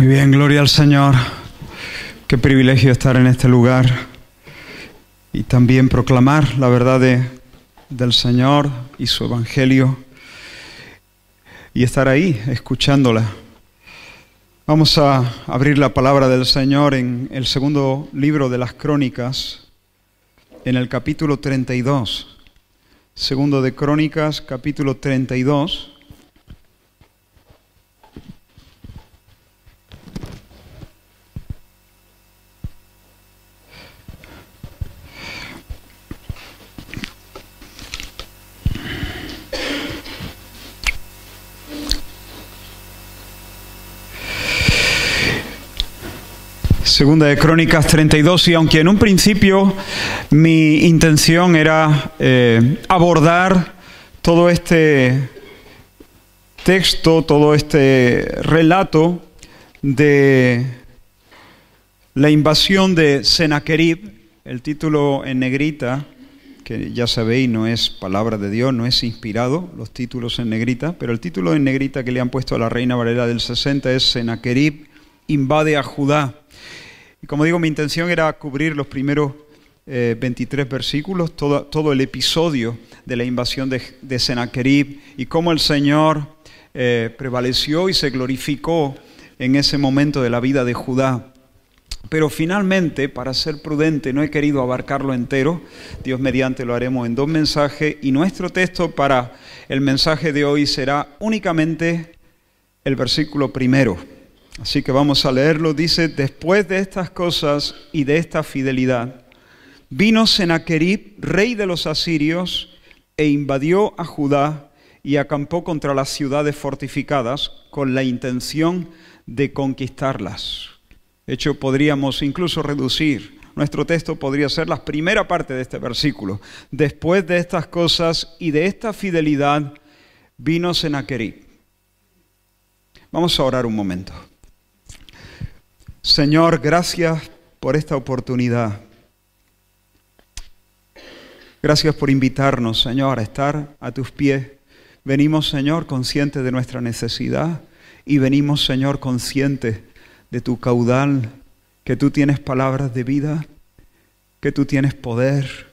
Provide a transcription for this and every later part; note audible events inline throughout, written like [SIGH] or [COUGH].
Muy bien, gloria al Señor. Qué privilegio estar en este lugar y también proclamar la verdad del Señor y su Evangelio y estar ahí escuchándola. Vamos a abrir la palabra del Señor en el segundo libro de las Crónicas, en el capítulo 32. Segundo de Crónicas, capítulo 32. Segunda de Crónicas 32, y aunque en un principio mi intención era eh, abordar todo este texto, todo este relato de la invasión de Senaquerib, el título en negrita, que ya sabéis no es palabra de Dios, no es inspirado, los títulos en negrita, pero el título en negrita que le han puesto a la Reina Valera del 60 es Senaquerib invade a Judá. Y como digo, mi intención era cubrir los primeros 23 eh, versículos, todo, todo, el episodio de la invasión de, de y cómo el Señor eh, prevaleció y se glorificó en ese momento de la vida de Judá. Pero finalmente, para ser prudente, no he querido abarcarlo entero. Dios mediante lo haremos en dos mensajes y nuestro texto para el mensaje de hoy será únicamente el versículo primero. Así que vamos a leerlo. Dice, después de estas cosas y de esta fidelidad, vino Senaquerib, rey de los asirios, e invadió a Judá y acampó contra las ciudades fortificadas con la intención de conquistarlas. hecho, podríamos incluso reducir nuestro texto podría ser la primera parte de este versículo. Después de estas cosas y de esta fidelidad vino Senaquerib. Vamos a orar un momento. Señor, gracias por esta oportunidad. Gracias por invitarnos, Señor, a estar a tus pies. Venimos, Señor, conscientes de nuestra necesidad y venimos, Señor, conscientes de tu caudal, que tú tienes palabras de vida, que tú tienes poder,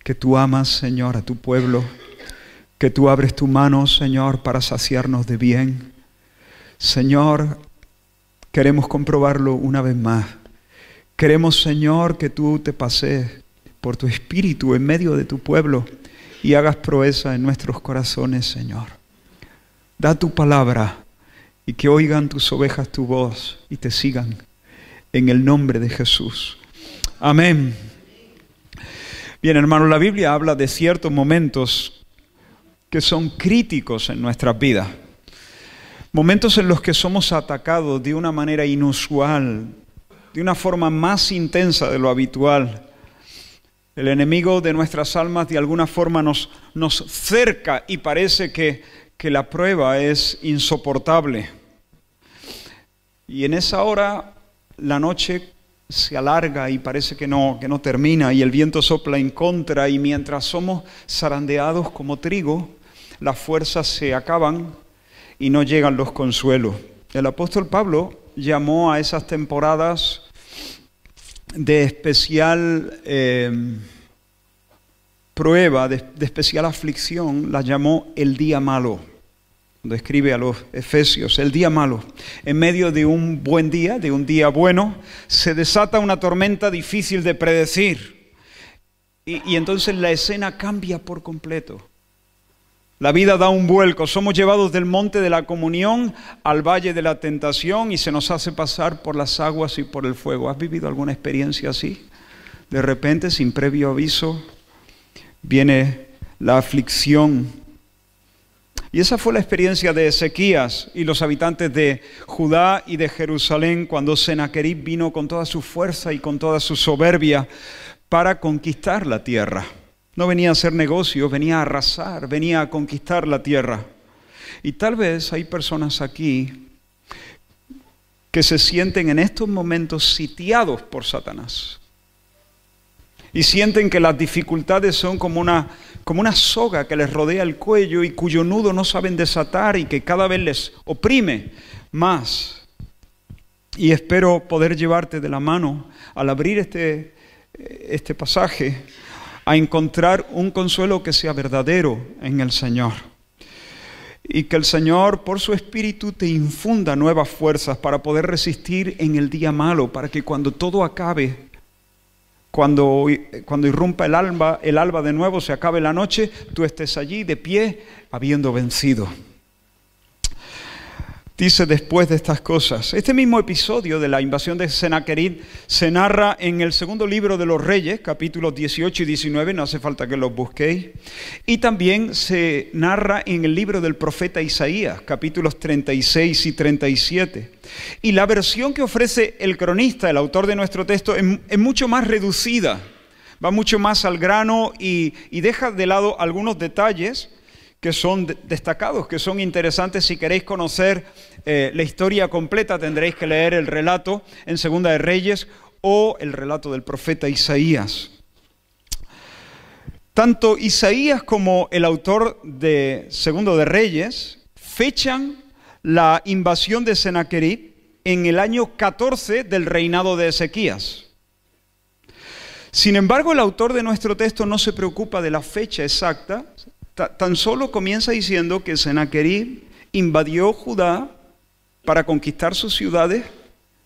que tú amas, Señor, a tu pueblo, que tú abres tu mano, Señor, para saciarnos de bien. Señor, Queremos comprobarlo una vez más. Queremos, Señor, que tú te pases por tu espíritu en medio de tu pueblo y hagas proeza en nuestros corazones, Señor. Da tu palabra y que oigan tus ovejas tu voz y te sigan. En el nombre de Jesús. Amén. Bien, hermano, la Biblia habla de ciertos momentos que son críticos en nuestras vidas. Momentos en los que somos atacados de una manera inusual, de una forma más intensa de lo habitual. El enemigo de nuestras almas de alguna forma nos, nos cerca y parece que, que la prueba es insoportable. Y en esa hora la noche se alarga y parece que no, que no termina y el viento sopla en contra y mientras somos zarandeados como trigo, las fuerzas se acaban y no llegan los consuelos. El apóstol Pablo llamó a esas temporadas de especial eh, prueba, de, especial aflicción, las llamó el día malo. Cuando escribe a los Efesios, el día malo. En medio de un buen día, de un día bueno, se desata una tormenta difícil de predecir. y entonces la escena cambia por completo. La vida da un vuelco, somos llevados del monte de la comunión al valle de la tentación y se nos hace pasar por las aguas y por el fuego. ¿Has vivido alguna experiencia así? De repente, sin previo aviso, viene la aflicción. Y esa fue la experiencia de Ezequías y los habitantes de Judá y de Jerusalén cuando Senaquerib vino con toda su fuerza y con toda su soberbia para conquistar la tierra. No venía a hacer negocios, venía a arrasar, venía a conquistar la tierra. Y tal vez hay personas aquí que se sienten en estos momentos sitiados por Satanás. Y sienten que las dificultades son como una, como una soga que les rodea el cuello y cuyo nudo no saben desatar y que cada vez les oprime más. Y espero poder llevarte de la mano al abrir este, este pasaje a encontrar un consuelo que sea verdadero en el Señor. Y que el Señor, por su Espíritu, te infunda nuevas fuerzas para poder resistir en el día malo, para que cuando todo acabe, cuando, cuando irrumpa el alba, el alba de nuevo, se acabe la noche, tú estés allí de pie, habiendo vencido dice después de estas cosas. Este mismo episodio de la invasión de Senaquerib se narra en el segundo libro de los Reyes, capítulos 18 y 19, no hace falta que los busquéis, y también se narra en el libro del profeta Isaías, capítulos 36 y 37. Y la versión que ofrece el cronista, el autor de nuestro texto, es, mucho más reducida, va mucho más al grano y deja de lado algunos detalles que son destacados, que son interesantes. Si queréis conocer eh, la historia completa, tendréis que leer el relato en Segunda de Reyes o el relato del profeta Isaías. Tanto Isaías como el autor de Segundo de Reyes fechan la invasión de Senaquerib en el año 14 del reinado de Ezequías. Sin embargo, el autor de nuestro texto no se preocupa de la fecha exacta, Tan solo comienza diciendo que Senaquerib invadió Judá para conquistar sus ciudades.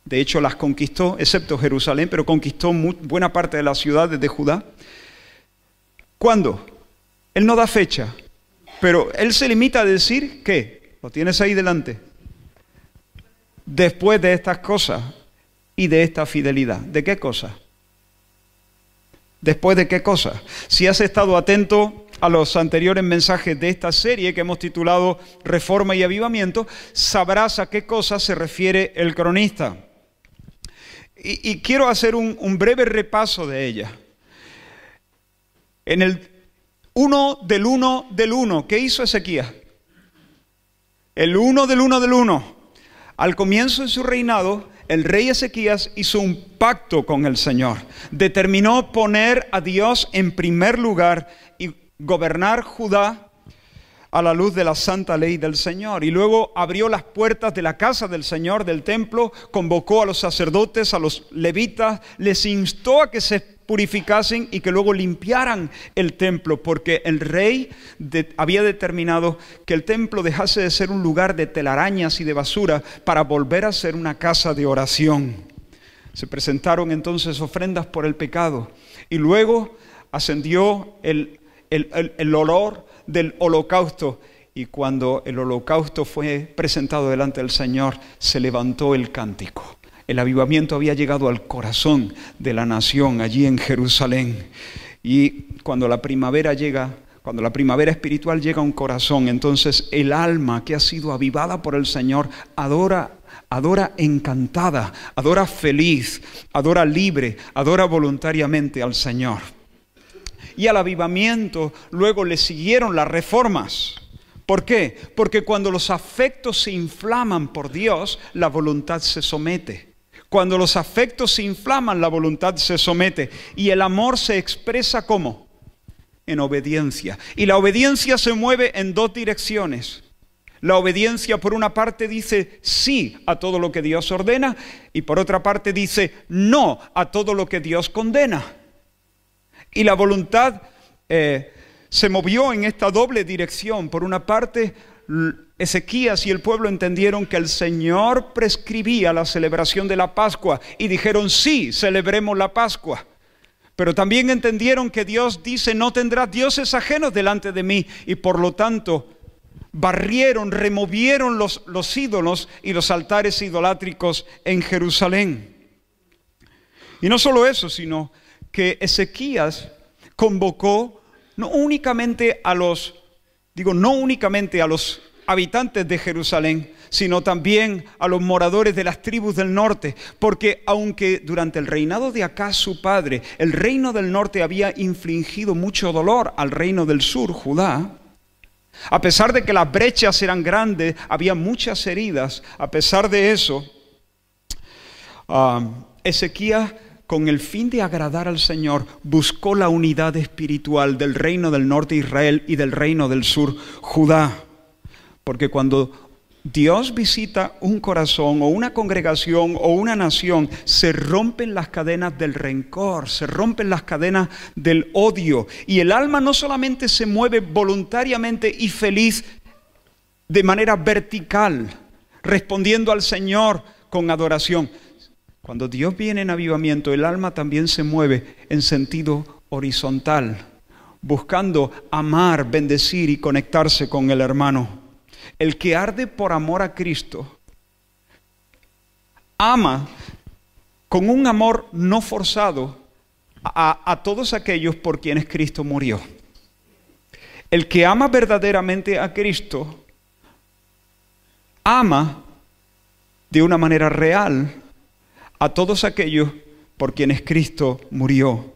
De hecho, las conquistó, excepto Jerusalén, pero conquistó buena parte de las ciudades de Judá. ¿Cuándo? Él no da fecha, pero él se limita a decir que, lo tienes ahí delante, después de estas cosas y de esta fidelidad. ¿De qué cosas? ¿Después de qué cosas? Si has estado atento a los anteriores mensajes de esta serie que hemos titulado Reforma y Avivamiento, sabrás a qué cosa se refiere el cronista. Y, quiero hacer un, breve repaso de ella. En el 1 del 1 del 1, ¿qué hizo Ezequías? El 1 del 1 del 1. Al comienzo de su reinado, el rey Ezequías hizo un pacto con el Señor. Determinó poner a Dios en primer lugar y gobernar Judá a la luz de la santa ley del Señor. Y luego abrió las puertas de la casa del Señor, del templo, convocó a los sacerdotes, a los levitas, les instó a que se purificasen y que luego limpiaran el templo, porque el rey había determinado que el templo dejase de ser un lugar de telarañas y de basura para volver a ser una casa de oración. Se presentaron entonces ofrendas por el pecado y luego ascendió el el, olor del holocausto. Y cuando el holocausto fue presentado delante del Señor, se levantó el cántico. El avivamiento había llegado al corazón de la nación, allí en Jerusalén. Y cuando la primavera llega, cuando la primavera espiritual llega a un corazón, entonces el alma que ha sido avivada por el Señor adora, adora encantada, adora feliz, adora libre, adora voluntariamente al Señor y al avivamiento, luego le siguieron las reformas. ¿Por qué? Porque cuando los afectos se inflaman por Dios, la voluntad se somete. Cuando los afectos se inflaman, la voluntad se somete. Y el amor se expresa como? En obediencia. Y la obediencia se mueve en dos direcciones. La obediencia por una parte dice sí a todo lo que Dios ordena y por otra parte dice no a todo lo que Dios condena. Y la voluntad eh, se movió en esta doble dirección. Por una parte, Ezequías y el pueblo entendieron que el Señor prescribía la celebración de la Pascua y dijeron, sí, celebremos la Pascua. Pero también entendieron que Dios dice, no tendrás dioses ajenos delante de mí y por lo tanto barrieron, removieron los, los ídolos y los altares idolátricos en Jerusalén. Y no solo eso, sino que Ezequías convocó no únicamente a los, digo, no únicamente a los habitantes de Jerusalén, sino también a los moradores de las tribus del norte, porque aunque durante el reinado de Acá su padre, el reino del norte había infligido mucho dolor al reino del sur, Judá, a pesar de que las brechas eran grandes, había muchas heridas, a pesar de eso, ah, Ezequías con el fin de agradar al Señor, buscó la unidad espiritual del reino del norte Israel y del reino del sur Judá. Porque cuando Dios visita un corazón o una congregación o una nación, se rompen las cadenas del rencor, se rompen las cadenas del odio. Y el alma no solamente se mueve voluntariamente y feliz de manera vertical, respondiendo al Señor con adoración, cuando Dios viene en avivamiento, el alma también se mueve en sentido horizontal, buscando amar, bendecir y conectarse con el hermano. El que arde por amor a Cristo, ama con un amor no forzado a, todos aquellos por quienes Cristo murió. El que ama verdaderamente a Cristo, ama de una manera real a todos aquellos por quienes Cristo murió.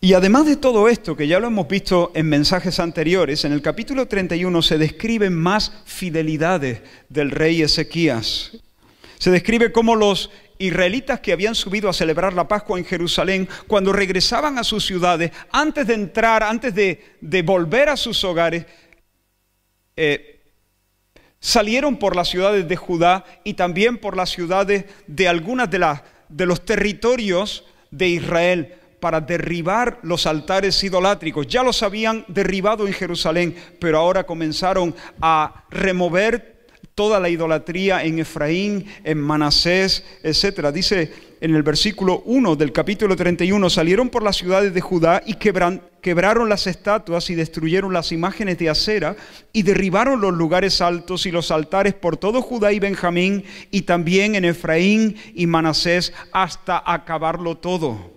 Y además de todo esto, que ya lo hemos visto en mensajes anteriores, en el capítulo 31 se describen más fidelidades del rey Ezequías. Se describe cómo los israelitas que habían subido a celebrar la Pascua en Jerusalén, cuando regresaban a sus ciudades, antes de entrar, antes de, volver a sus hogares, eh, salieron por las ciudades de Judá y también por las ciudades de algunas de, de los territorios de Israel para derribar los altares idolátricos. Ya los habían derribado en Jerusalén, pero ahora comenzaron a remover toda la idolatría en Efraín, en Manasés, etc. Dice en el versículo 1 del capítulo 31, salieron por las ciudades de Judá y quebraron las estatuas y destruyeron las imágenes de acera y derribaron los lugares altos y los altares por todo Judá y Benjamín y también en Efraín y Manasés hasta acabarlo todo.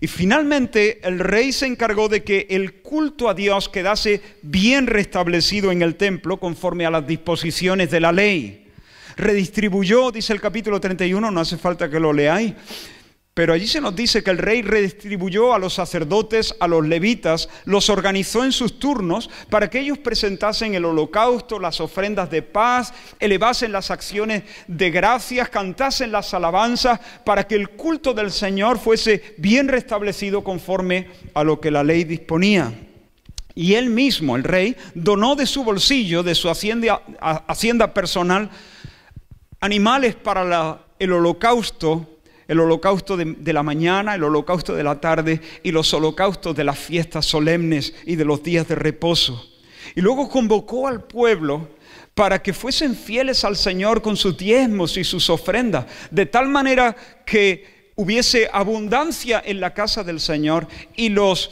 Y finalmente el rey se encargó de que el culto a Dios quedase bien restablecido en el templo conforme a las disposiciones de la ley redistribuyó, dice el capítulo 31, no hace falta que lo leáis. Pero allí se nos dice que el rey redistribuyó a los sacerdotes, a los levitas, los organizó en sus turnos para que ellos presentasen el holocausto, las ofrendas de paz, elevasen las acciones de gracias, cantasen las alabanzas, para que el culto del Señor fuese bien restablecido conforme a lo que la ley disponía. Y él mismo, el rey, donó de su bolsillo, de su hacienda, hacienda personal, animales para el holocausto, el holocausto de, la mañana, el holocausto de la tarde y los holocaustos de las fiestas solemnes y de los días de reposo. Y luego convocó al pueblo para que fuesen fieles al Señor con sus diezmos y sus ofrendas, de tal manera que hubiese abundancia en la casa del Señor y los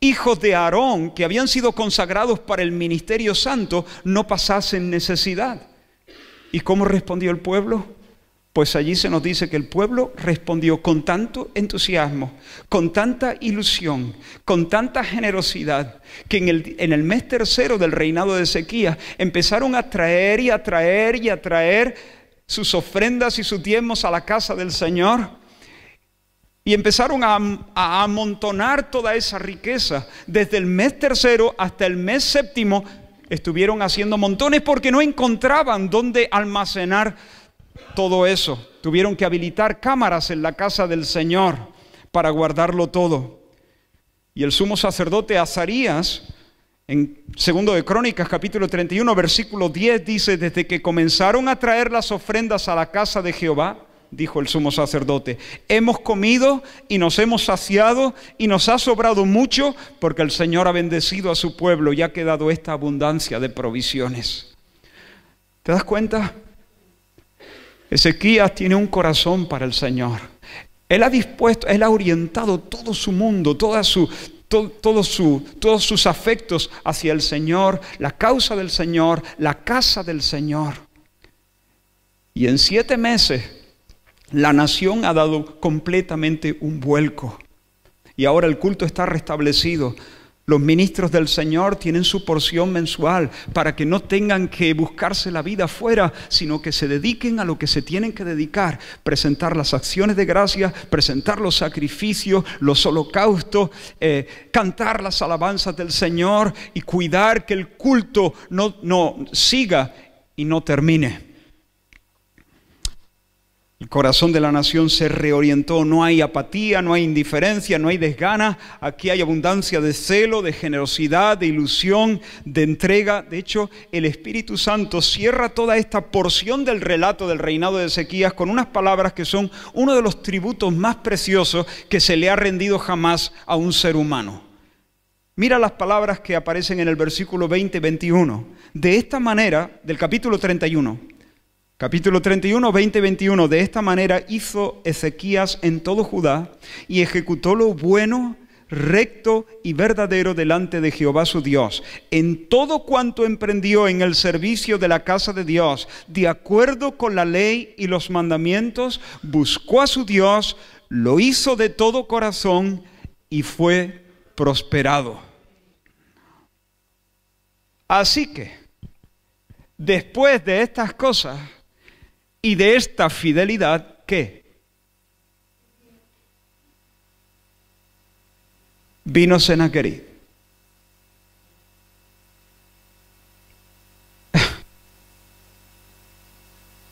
hijos de Aarón, que habían sido consagrados para el ministerio santo, no pasasen necesidad. ¿Y cómo respondió el pueblo? Pues allí se nos dice que el pueblo respondió con tanto entusiasmo, con tanta ilusión, con tanta generosidad, que en el, mes tercero del reinado de Ezequías empezaron a traer y a traer y a traer sus ofrendas y sus diezmos a la casa del Señor. Y empezaron a, amontonar toda esa riqueza. Desde el mes tercero hasta el mes séptimo estuvieron haciendo montones porque no encontraban dónde almacenar todo eso. Tuvieron que habilitar cámaras en la casa del Señor para guardarlo todo. Y el sumo sacerdote Azarías, en segundo de Crónicas capítulo 31 versículo 10 dice, desde que comenzaron a traer las ofrendas a la casa de Jehová, dijo el sumo sacerdote, hemos comido y nos hemos saciado y nos ha sobrado mucho porque el Señor ha bendecido a su pueblo y ha quedado esta abundancia de provisiones. ¿Te das cuenta? Ezequías tiene un corazón para el Señor. Él ha dispuesto, él ha orientado todo su mundo, toda su, todo, su, todos sus afectos hacia el Señor, la causa del Señor, la casa del Señor. Y en siete meses la nación ha dado completamente un vuelco y ahora el culto está restablecido. Los ministros del Señor tienen su porción mensual para que no tengan que buscarse la vida afuera, sino que se dediquen a lo que se tienen que dedicar, presentar las acciones de gracia, presentar los sacrificios, los holocaustos, eh, cantar las alabanzas del Señor y cuidar que el culto no, no siga y no termine. El corazón de la nación se reorientó, no hay apatía, no hay indiferencia, no hay desgana, aquí hay abundancia de celo, de generosidad, de ilusión, de entrega. De hecho, el Espíritu Santo cierra toda esta porción del relato del reinado de Ezequías con unas palabras que son uno de los tributos más preciosos que se le ha rendido jamás a un ser humano. Mira las palabras que aparecen en el versículo 20-21. De esta manera, del capítulo 31, Capítulo 31, 20, 21. De esta manera hizo Ezequías en todo Judá y ejecutó lo bueno, recto y verdadero delante de Jehová su Dios, en todo cuanto emprendió en el servicio de la casa de Dios, de acuerdo con la ley y los mandamientos, buscó a su Dios, lo hizo de todo corazón y fue prosperado. Así que, después de estas cosas, y de esta fidelidad, ¿qué? Vino Senaquerí.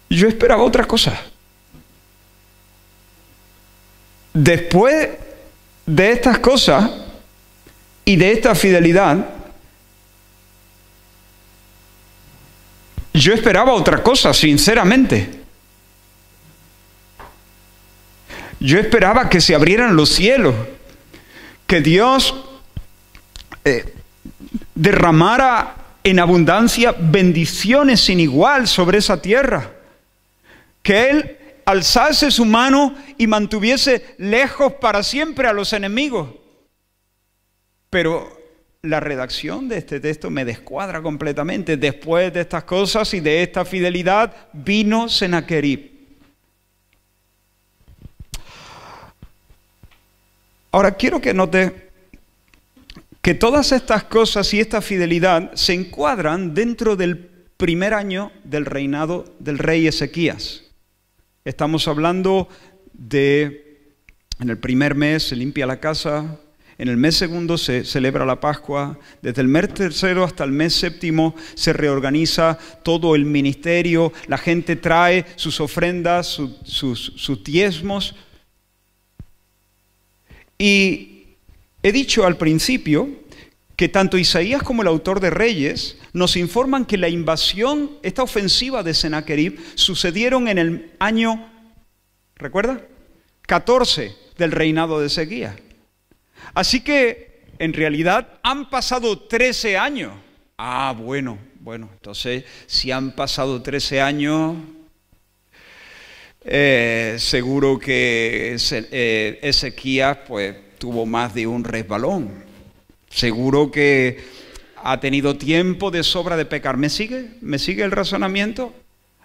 Yo esperaba otras cosas Después de estas cosas y de esta fidelidad, Yo esperaba otra cosa, sinceramente. Yo esperaba que se abrieran los cielos, que Dios eh, derramara en abundancia bendiciones sin igual sobre esa tierra, que Él alzase su mano y mantuviese lejos para siempre a los enemigos. Pero la redacción de este texto me descuadra completamente. Después de estas cosas y de esta fidelidad vino Senaquerib. Ahora quiero que note que todas estas cosas y esta fidelidad se encuadran dentro del primer año del reinado del rey Ezequías. Estamos hablando de, en el primer mes se limpia la casa, en el mes segundo se celebra la Pascua. Desde el mes tercero hasta el mes séptimo se reorganiza todo el ministerio. La gente trae sus ofrendas, sus, diezmos. Y he dicho al principio que tanto Isaías como el autor de Reyes nos informan que la invasión, esta ofensiva de Senaquerib sucedieron en el año, ¿recuerda? 14 del reinado de Ezequías. Así que, en realidad, han pasado 13 años. Ah, bueno, bueno, entonces, si han pasado 13 años, eh, seguro que Ezequiel, eh, Ezequías pues, tuvo más de un resbalón. Seguro que ha tenido tiempo de sobra de pecar. ¿Me sigue? ¿Me sigue el razonamiento?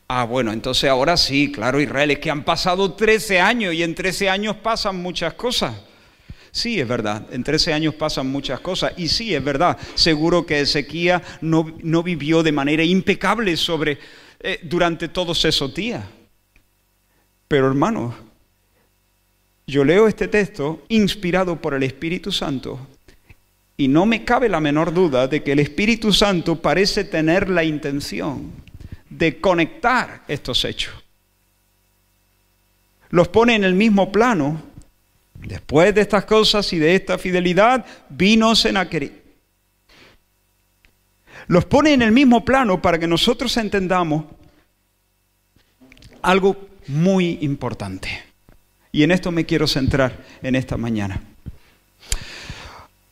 Ah, bueno, entonces ahora sí, claro, Israel, es que han pasado 13 años y en 13 años pasan muchas cosas. Sí, es verdad, en 13 años pasan muchas cosas y sí, es verdad, seguro que Ezequiel no, vivió de manera impecable sobre, eh, durante todos esos días. Pero hermanos, yo leo este texto inspirado por el Espíritu Santo y no me cabe la menor duda de que el Espíritu Santo parece tener la intención de conectar estos hechos. Los pone en el mismo plano Después de estas cosas y de esta fidelidad, vino Senaquerib. Los pone en el mismo plano para que nosotros entendamos algo muy importante. Y en esto me quiero centrar en esta mañana.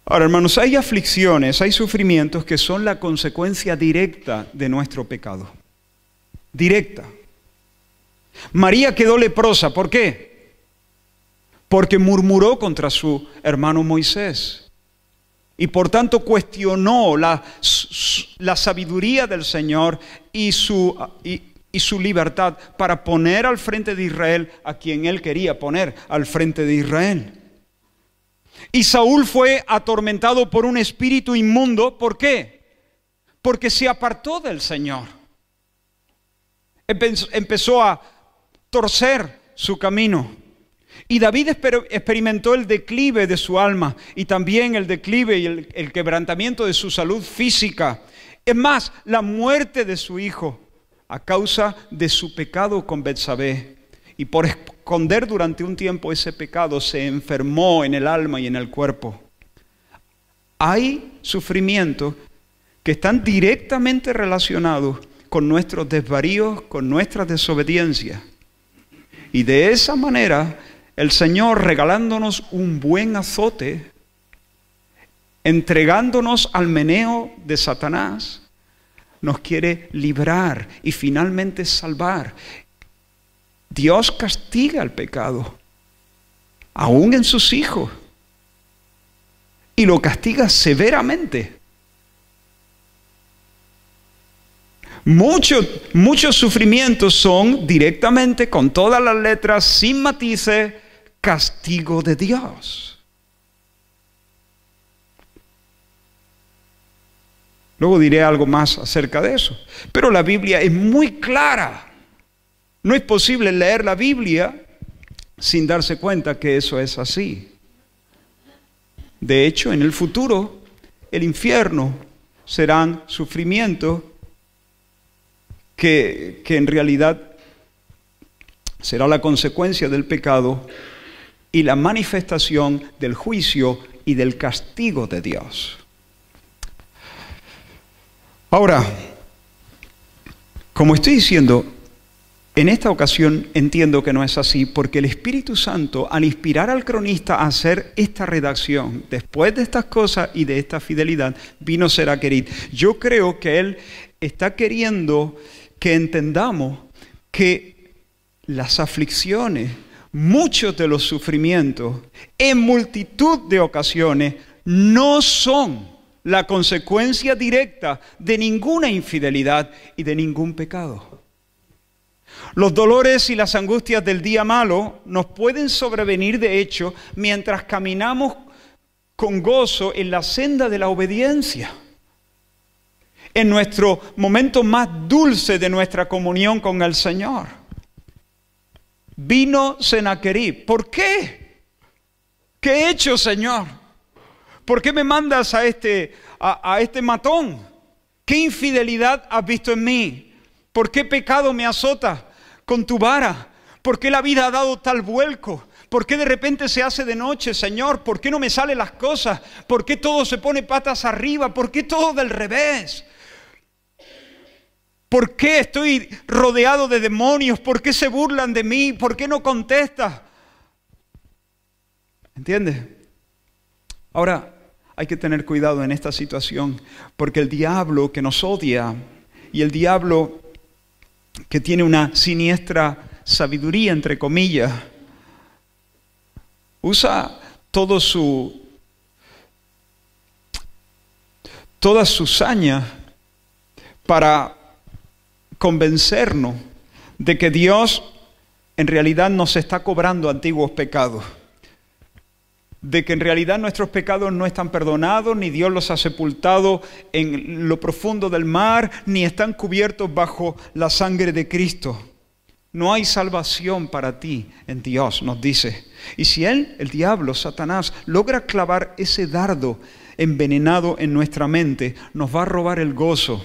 Ahora, hermanos, hay aflicciones, hay sufrimientos que son la consecuencia directa de nuestro pecado. Directa. María quedó leprosa, ¿por qué? porque murmuró contra su hermano Moisés. Y por tanto cuestionó la, sabiduría del Señor y su, y, y su libertad para poner al frente de Israel a quien él quería poner al frente de Israel. Y Saúl fue atormentado por un espíritu inmundo. ¿Por qué? Porque se apartó del Señor. Empezó a torcer su camino. Y David experimentó el declive de su alma y también el declive y el, quebrantamiento de su salud física. Es más, la muerte de su hijo a causa de su pecado con Betsabé. Y por esconder durante un tiempo ese pecado se enfermó en el alma y en el cuerpo. Hay sufrimientos que están directamente relacionados con nuestros desvaríos, con nuestra desobediencia. Y de esa manera el Señor regalándonos un buen azote, entregándonos al meneo de Satanás, nos quiere librar y finalmente salvar. Dios castiga el pecado, aún en sus hijos, y lo castiga severamente. Muchos muchos sufrimientos son directamente, con todas las letras, sin matices, castigo de Dios. Luego diré algo más acerca de eso. Pero la Biblia es muy clara. No es posible leer la Biblia sin darse cuenta que eso es así. De hecho, en el futuro, el infierno serán sufrimientos que, que en realidad será la consecuencia del pecado y la manifestación del juicio y del castigo de Dios. Ahora, como estoy diciendo, en esta ocasión entiendo que no es así porque el Espíritu Santo, al inspirar al cronista a hacer esta redacción, después de estas cosas y de esta fidelidad, vino Seraquerit. Yo creo que él está queriendo que entendamos que las aflicciones, muchos de los sufrimientos en multitud de ocasiones no son la consecuencia directa de ninguna infidelidad y de ningún pecado. Los dolores y las angustias del día malo nos pueden sobrevenir de hecho mientras caminamos con gozo en la senda de la obediencia. En nuestro momento más dulce de nuestra comunión con el Señor. Vino Senaquerí. ¿Por qué? ¿Qué he hecho, Señor? ¿Por qué me mandas a este, a este matón? ¿Qué infidelidad has visto en mí? ¿Por qué pecado me azota con tu vara? ¿Por qué la vida ha dado tal vuelco? ¿Por qué de repente se hace de noche, Señor? ¿Por qué no me salen las cosas? ¿Por qué todo se pone patas arriba? ¿Por qué todo del revés? ¿Por qué estoy rodeado de demonios? ¿Por qué se burlan de mí? ¿Por qué no contestas? ¿Entiendes? Ahora, hay que tener cuidado en esta situación, porque el diablo que nos odia y el diablo que tiene una siniestra sabiduría, entre comillas, usa todo su, toda su saña para convencernos de que Dios en realidad nos está cobrando antiguos pecados, de que en realidad nuestros pecados no están perdonados, ni Dios los ha sepultado en lo profundo del mar, ni están cubiertos bajo la sangre de Cristo. No hay salvación para ti en Dios, nos dice. Y si Él, el diablo, Satanás, logra clavar ese dardo envenenado en nuestra mente, nos va a robar el gozo,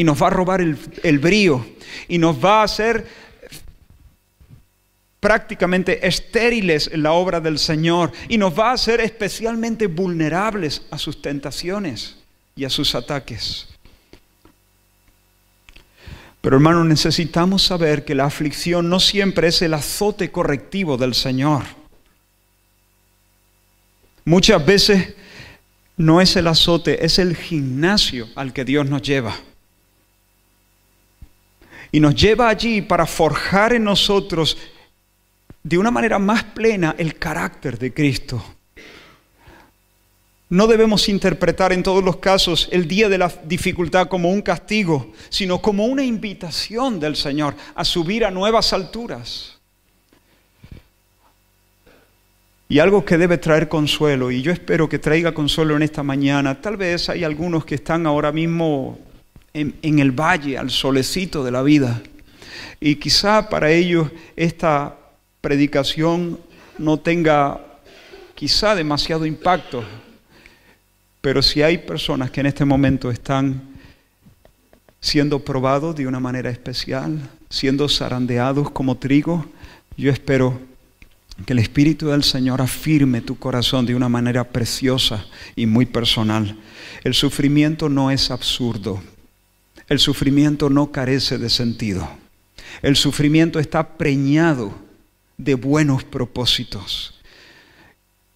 y nos va a robar el, brío y nos va a hacer prácticamente estériles en la obra del Señor y nos va a hacer especialmente vulnerables a sus tentaciones y a sus ataques. Pero hermano, necesitamos saber que la aflicción no siempre es el azote correctivo del Señor. Muchas veces no es el azote, es el gimnasio al que Dios nos lleva y nos lleva allí para forjar en nosotros de una manera más plena el carácter de Cristo. No debemos interpretar en todos los casos el día de la dificultad como un castigo, sino como una invitación del Señor a subir a nuevas alturas. Y algo que debe traer consuelo, y yo espero que traiga consuelo en esta mañana, tal vez hay algunos que están ahora mismo en, el valle, al solecito de la vida. Y quizá para ellos esta predicación no tenga quizá demasiado impacto, pero si hay personas que en este momento están siendo probados de una manera especial, siendo zarandeados como trigo, yo espero que el Espíritu del Señor afirme tu corazón de una manera preciosa y muy personal. El sufrimiento no es absurdo el sufrimiento no carece de sentido. El sufrimiento está preñado de buenos propósitos.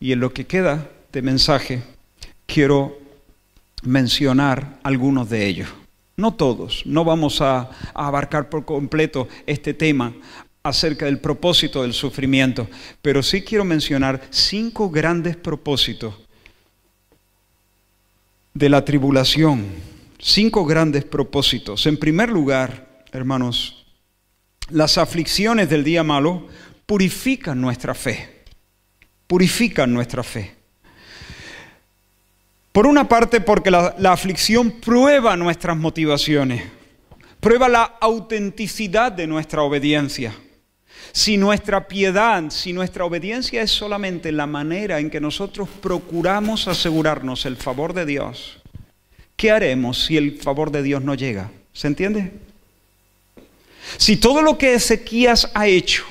Y en lo que queda de mensaje, quiero mencionar algunos de ellos. No todos, no vamos a, abarcar por completo este tema acerca del propósito del sufrimiento, pero sí quiero mencionar cinco grandes propósitos de la tribulación cinco grandes propósitos. En primer lugar, hermanos, las aflicciones del día malo purifican nuestra fe, purifican nuestra fe. Por una parte, porque la, aflicción prueba nuestras motivaciones, prueba la autenticidad de nuestra obediencia. Si nuestra piedad, si nuestra obediencia es solamente la manera en que nosotros procuramos asegurarnos el favor de Dios, ¿qué haremos si el favor de Dios no llega? ¿Se entiende? Si todo lo que Ezequías ha hecho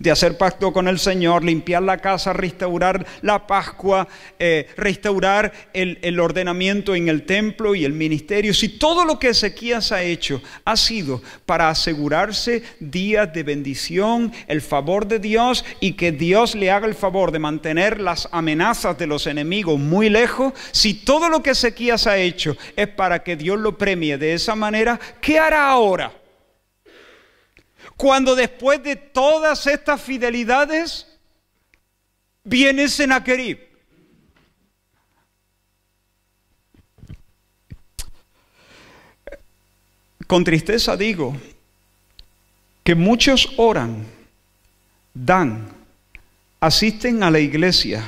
de hacer pacto con el Señor, limpiar la casa, restaurar la Pascua, eh, restaurar el, el ordenamiento en el templo y el ministerio. Si todo lo que Ezequías ha hecho ha sido para asegurarse días de bendición, el favor de Dios y que Dios le haga el favor de mantener las amenazas de los enemigos muy lejos, si todo lo que Ezequías ha hecho es para que Dios lo premie de esa manera, ¿qué hará ahora? cuando después de todas estas fidelidades viene Senaquerib. Con tristeza digo que muchos oran, dan, asisten a la iglesia,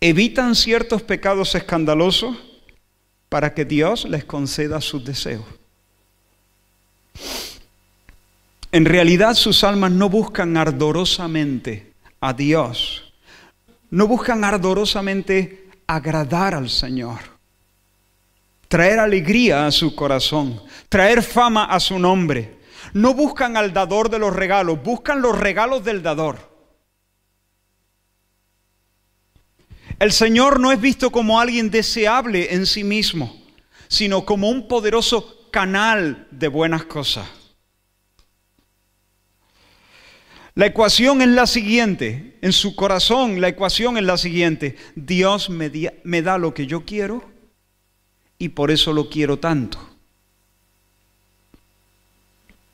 evitan ciertos pecados escandalosos para que Dios les conceda sus deseos. En realidad sus almas no buscan ardorosamente a Dios, no buscan ardorosamente agradar al Señor, traer alegría a su corazón, traer fama a su nombre. No buscan al dador de los regalos, buscan los regalos del dador. El Señor no es visto como alguien deseable en sí mismo, sino como un poderoso canal de buenas cosas. La ecuación es la siguiente, en su corazón la ecuación es la siguiente. Dios me, da lo que yo quiero y por eso lo quiero tanto.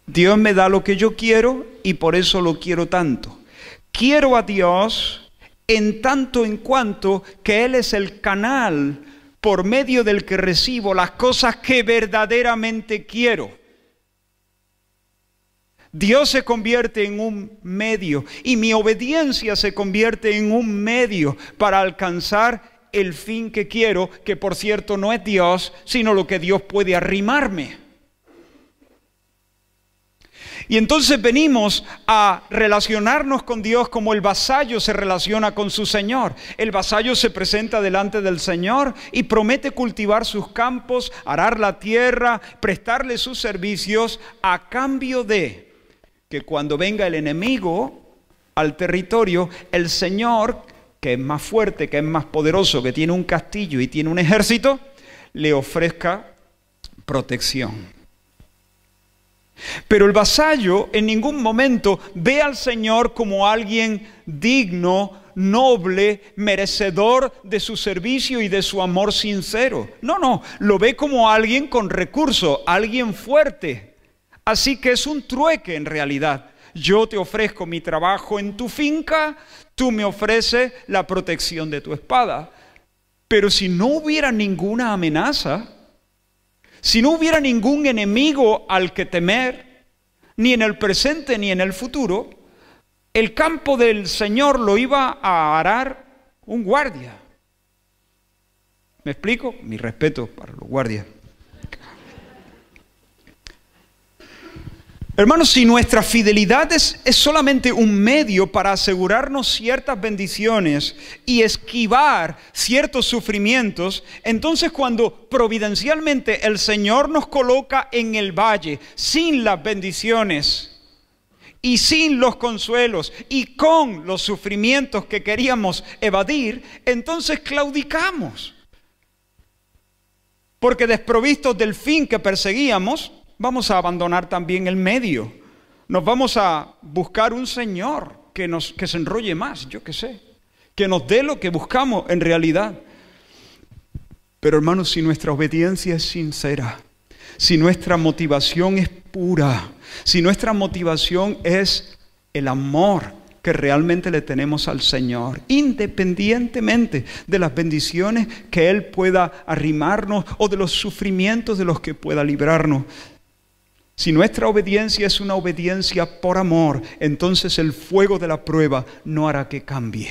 Dios me da lo que yo quiero y por eso lo quiero tanto. Quiero a Dios en tanto en cuanto que Él es el canal por medio del que recibo las cosas que verdaderamente quiero. Dios se convierte en un medio y mi obediencia se convierte en un medio para alcanzar el fin que quiero, que por cierto no es Dios, sino lo que Dios puede arrimarme. Y entonces venimos a relacionarnos con Dios como el vasallo se relaciona con su Señor. El vasallo se presenta delante del Señor y promete cultivar sus campos, arar la tierra, prestarle sus servicios a cambio de que cuando venga el enemigo al territorio, el Señor, que es más fuerte, que es más poderoso, que tiene un castillo y tiene un ejército, le ofrezca protección. Pero el vasallo en ningún momento ve al Señor como alguien digno, noble, merecedor de su servicio y de su amor sincero. No, no, lo ve como alguien con recursos, alguien fuerte, Así que es un trueque en realidad. Yo te ofrezco mi trabajo en tu finca, tú me ofreces la protección de tu espada. Pero si no hubiera ninguna amenaza, si no hubiera ningún enemigo al que temer, ni en el presente ni en el futuro, el campo del Señor lo iba a arar un guardia. ¿Me explico? Mi respeto para los guardias. Hermanos, si nuestra fidelidad es, solamente un medio para asegurarnos ciertas bendiciones y esquivar ciertos sufrimientos, entonces cuando providencialmente el Señor nos coloca en el valle sin las bendiciones y sin los consuelos y con los sufrimientos que queríamos evadir, entonces claudicamos. Porque desprovistos del fin que perseguíamos, vamos a abandonar también el medio. Nos vamos a buscar un Señor que, nos, que se enrolle más, yo qué sé, que nos dé lo que buscamos en realidad. Pero hermanos, si nuestra obediencia es sincera, si nuestra motivación es pura, si nuestra motivación es el amor que realmente le tenemos al Señor, independientemente de las bendiciones que Él pueda arrimarnos o de los sufrimientos de los que pueda librarnos, si nuestra obediencia es una obediencia por amor, entonces el fuego de la prueba no hará que cambie.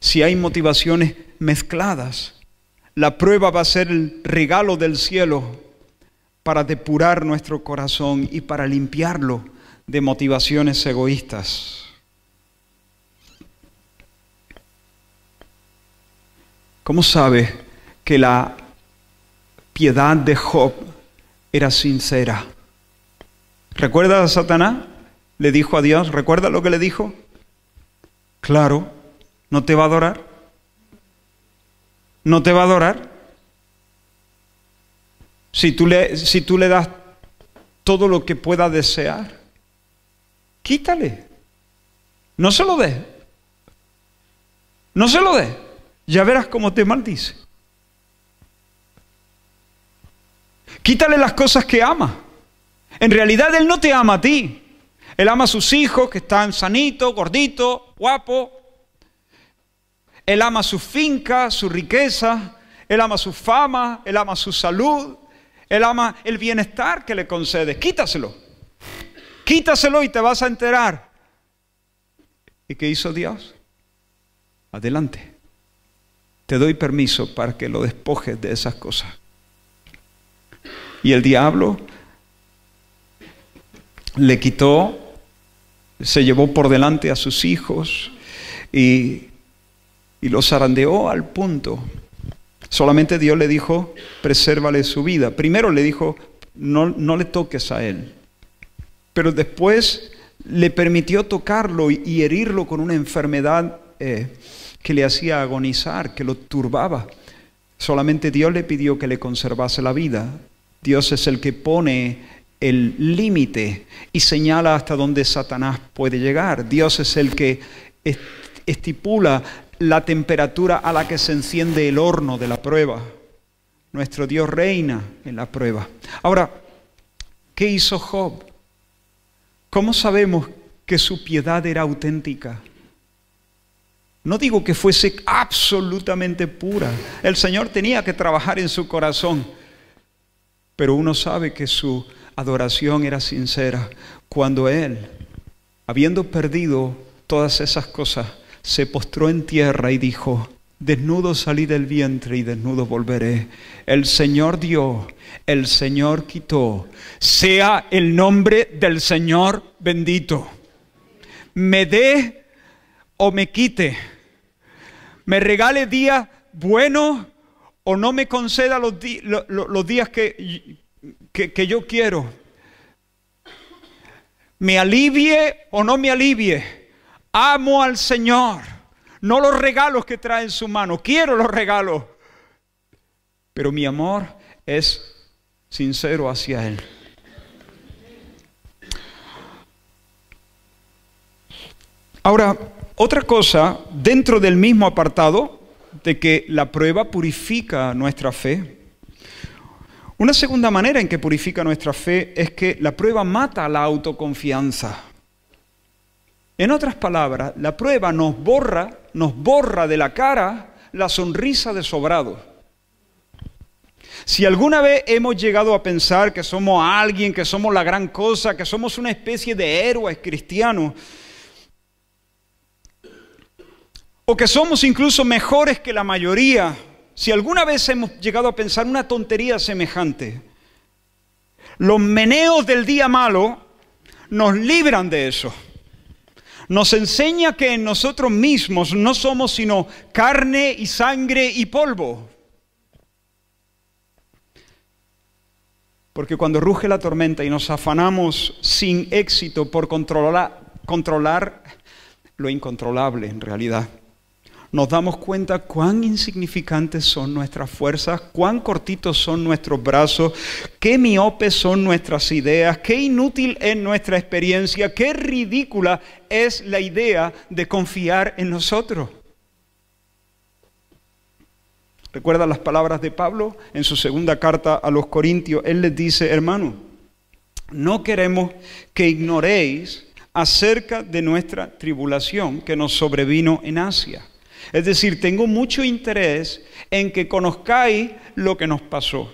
Si hay motivaciones mezcladas, la prueba va a ser el regalo del cielo para depurar nuestro corazón y para limpiarlo de motivaciones egoístas. ¿Cómo sabe que la piedad de Job era sincera. ¿Recuerdas a Satanás? Le dijo a Dios, ¿recuerdas lo que le dijo? Claro, no te va a adorar. No te va a adorar. Si tú le, si tú le das todo lo que pueda desear, quítale. No se lo dé. No se lo dé. Ya verás cómo te maldice. Quítale las cosas que ama. En realidad Él no te ama a ti. Él ama a sus hijos que están sanitos, gorditos, guapos. Él ama su finca, su riqueza. Él ama su fama. Él ama su salud. Él ama el bienestar que le concedes. Quítaselo. Quítaselo y te vas a enterar. ¿Y qué hizo Dios? Adelante. Te doy permiso para que lo despojes de esas cosas. Y el diablo le quitó, se llevó por delante a sus hijos y, los zarandeó al punto. Solamente Dios le dijo, presérvale su vida. Primero le dijo, no, le toques a él. Pero después le permitió tocarlo y, herirlo con una enfermedad eh, que le hacía agonizar, que lo turbaba. Solamente Dios le pidió que le conservase la vida. Dios es el que pone el límite y señala hasta dónde Satanás puede llegar. Dios es el que estipula la temperatura a la que se enciende el horno de la prueba. Nuestro Dios reina en la prueba. Ahora, ¿qué hizo Job? ¿Cómo sabemos que su piedad era auténtica? No digo que fuese absolutamente pura. El Señor tenía que trabajar en su corazón. Pero uno sabe que su adoración era sincera cuando él, habiendo perdido todas esas cosas, se postró en tierra y dijo, desnudo salí del vientre y desnudo volveré. El Señor dio, el Señor quitó. Sea el nombre del Señor bendito. Me dé o me quite. Me regale día bueno o no me conceda los, días que, que, que yo quiero, me alivie o no me alivie, amo al Señor, no los regalos que trae en su mano, quiero los regalos, pero mi amor es sincero hacia Él. Ahora, otra cosa, dentro del mismo apartado, de que la prueba purifica nuestra fe. Una segunda manera en que purifica nuestra fe es que la prueba mata la autoconfianza. En otras palabras, la prueba nos borra, nos borra de la cara la sonrisa de sobrado. Si alguna vez hemos llegado a pensar que somos alguien, que somos la gran cosa, que somos una especie de héroes cristianos, o que somos incluso mejores que la mayoría, si alguna vez hemos llegado a pensar una tontería semejante, los meneos del día malo nos libran de eso. Nos enseña que nosotros mismos no somos sino carne y sangre y polvo. Porque cuando ruge la tormenta y nos afanamos sin éxito por controlar, controlar lo incontrolable en realidad, nos damos cuenta cuán insignificantes son nuestras fuerzas, cuán cortitos son nuestros brazos, qué miopes son nuestras ideas, qué inútil es nuestra experiencia, qué ridícula es la idea de confiar en nosotros. Recuerda las palabras de Pablo en su segunda carta a los Corintios. Él les dice, hermano, no queremos que ignoréis acerca de nuestra tribulación que nos sobrevino en Asia es decir, tengo mucho interés en que conozcáis lo que nos pasó.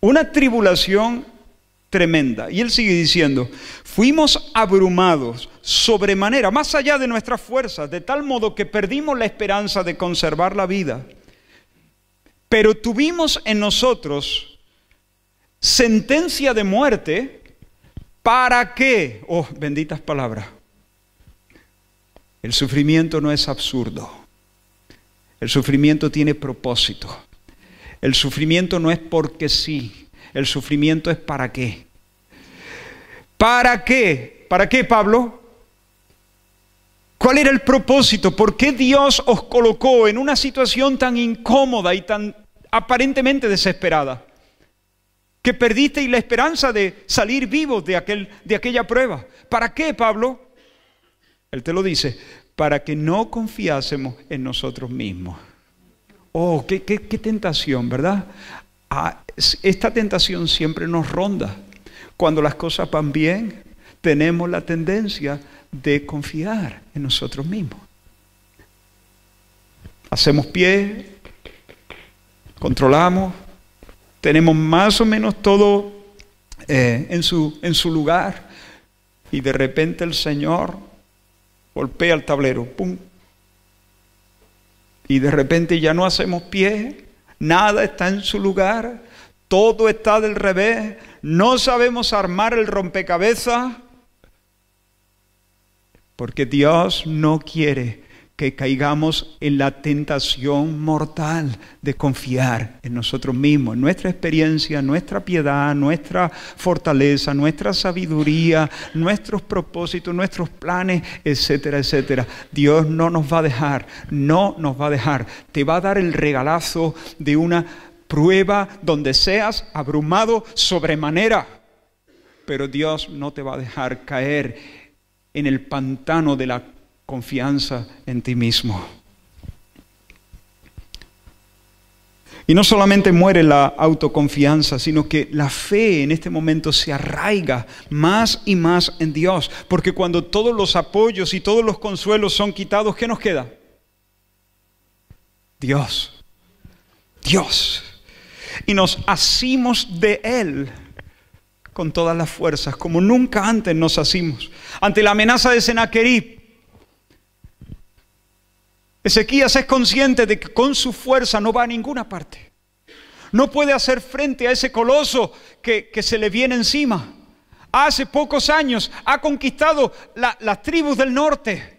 Una tribulación tremenda. Y él sigue diciendo, fuimos abrumados sobremanera, más allá de nuestras fuerzas, de tal modo que perdimos la esperanza de conservar la vida. Pero tuvimos en nosotros sentencia de muerte para que, oh, benditas palabras, el sufrimiento no es absurdo. El sufrimiento tiene propósito. El sufrimiento no es porque sí. El sufrimiento es para qué. ¿Para qué? ¿Para qué, Pablo? ¿Cuál era el propósito? ¿Por qué Dios os colocó en una situación tan incómoda y tan aparentemente desesperada? Que perdisteis la esperanza de salir vivos de, aquel, de aquella prueba. ¿Para qué, Pablo? Él te lo dice, para que no confiásemos en nosotros mismos. Oh, qué, tentación, ¿verdad? Ah, esta tentación siempre nos ronda. Cuando las cosas van bien, tenemos la tendencia de confiar en nosotros mismos. Hacemos pie, controlamos, tenemos más o menos todo eh, en, su, en su lugar y de repente el Señor golpea el tablero, ¡pum! Y de repente ya no hacemos pie, nada está en su lugar, todo está del revés, no sabemos armar el rompecabezas, porque Dios no quiere que caigamos en la tentación mortal de confiar en nosotros mismos, en nuestra experiencia, nuestra piedad, nuestra fortaleza, nuestra sabiduría, nuestros propósitos, nuestros planes, etcétera, etcétera. Dios no nos va a dejar, no nos va a dejar. Te va a dar el regalazo de una prueba donde seas abrumado sobremanera, pero Dios no te va a dejar caer en el pantano de la confianza en ti mismo. Y no solamente muere la autoconfianza, sino que la fe en este momento se arraiga más y más en Dios. Porque cuando todos los apoyos y todos los consuelos son quitados, ¿qué nos queda? Dios. Dios. Y nos asimos de Él con todas las fuerzas, como nunca antes nos asimos. Ante la amenaza de Sennacherib, Ezequías es consciente de que con su fuerza no va a ninguna parte. No puede hacer frente a ese coloso que, se le viene encima. Hace pocos años ha conquistado las tribus del norte.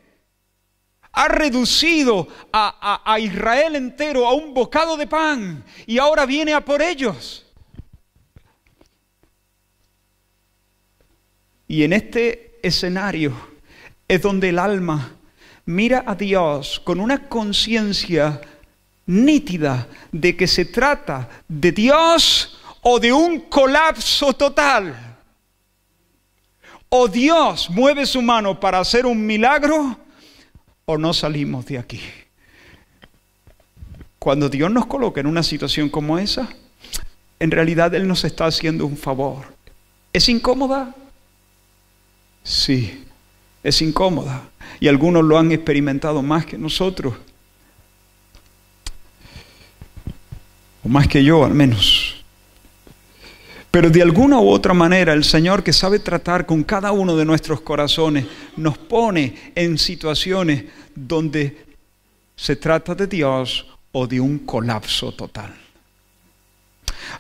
Ha reducido a Israel entero a un bocado de pan y ahora viene a por ellos. Y en este escenario es donde el alma mira a Dios con una conciencia nítida de que se trata de Dios o de un colapso total. O Dios mueve su mano para hacer un milagro o no salimos de aquí. Cuando Dios nos coloca en una situación como esa, en realidad Él nos está haciendo un favor. ¿Es incómoda? Sí, es incómoda y algunos lo han experimentado más que nosotros, o más que yo al menos. Pero de alguna u otra manera el Señor que sabe tratar con cada uno de nuestros corazones nos pone en situaciones donde se trata de Dios o de un colapso total.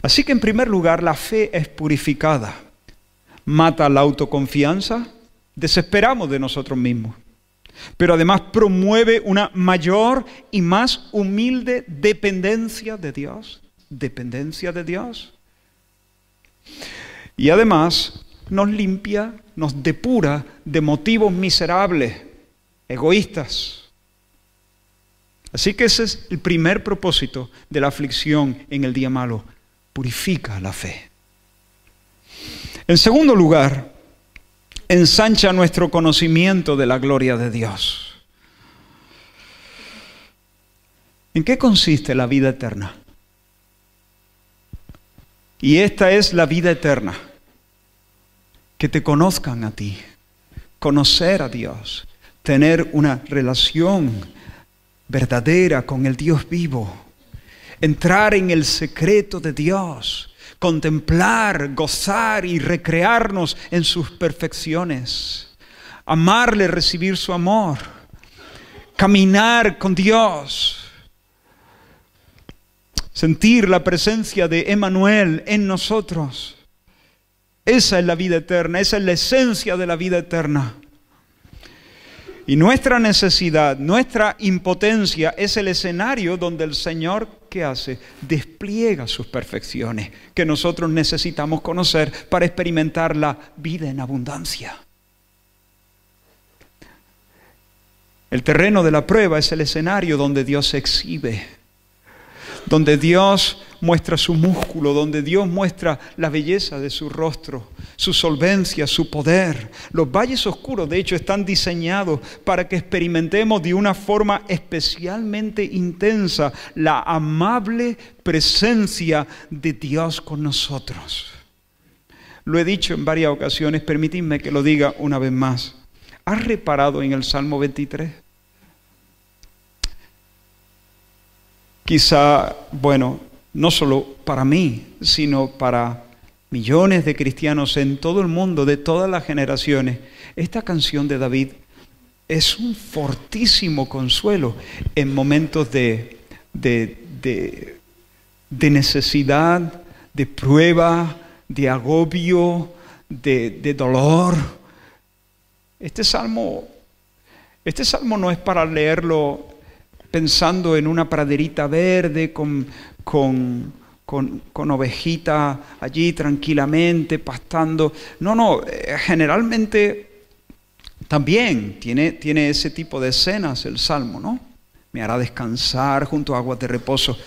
Así que en primer lugar la fe es purificada, mata la autoconfianza, desesperamos de nosotros mismos pero además promueve una mayor y más humilde dependencia de Dios. Dependencia de Dios. Y además nos limpia, nos depura de motivos miserables, egoístas. Así que ese es el primer propósito de la aflicción en el día malo. Purifica la fe. En segundo lugar, ensancha nuestro conocimiento de la gloria de Dios. ¿En qué consiste la vida eterna? Y esta es la vida eterna, que te conozcan a ti, conocer a Dios, tener una relación verdadera con el Dios vivo, entrar en el secreto de Dios, contemplar, gozar y recrearnos en sus perfecciones, amarle, recibir su amor, caminar con Dios, sentir la presencia de Emanuel en nosotros. Esa es la vida eterna, esa es la esencia de la vida eterna. Y nuestra necesidad, nuestra impotencia es el escenario donde el Señor hace, despliega sus perfecciones que nosotros necesitamos conocer para experimentar la vida en abundancia. El terreno de la prueba es el escenario donde Dios se exhibe, donde Dios muestra su músculo, donde Dios muestra la belleza de su rostro, su solvencia, su poder. Los valles oscuros, de hecho, están diseñados para que experimentemos de una forma especialmente intensa la amable presencia de Dios con nosotros. Lo he dicho en varias ocasiones, permitidme que lo diga una vez más. ¿Has reparado en el Salmo 23? Quizá, bueno, no solo para mí, sino para millones de cristianos en todo el mundo, de todas las generaciones. Esta canción de David es un fortísimo consuelo en momentos de, de, necesidad, de prueba, de agobio, de, de, dolor. Este salmo, este salmo no es para leerlo pensando en una praderita verde con, con, con, allí tranquilamente, pastando. No, no, eh, generalmente también tiene, tiene ese tipo de escenas el Salmo, ¿no? Me hará descansar junto a aguas de reposo.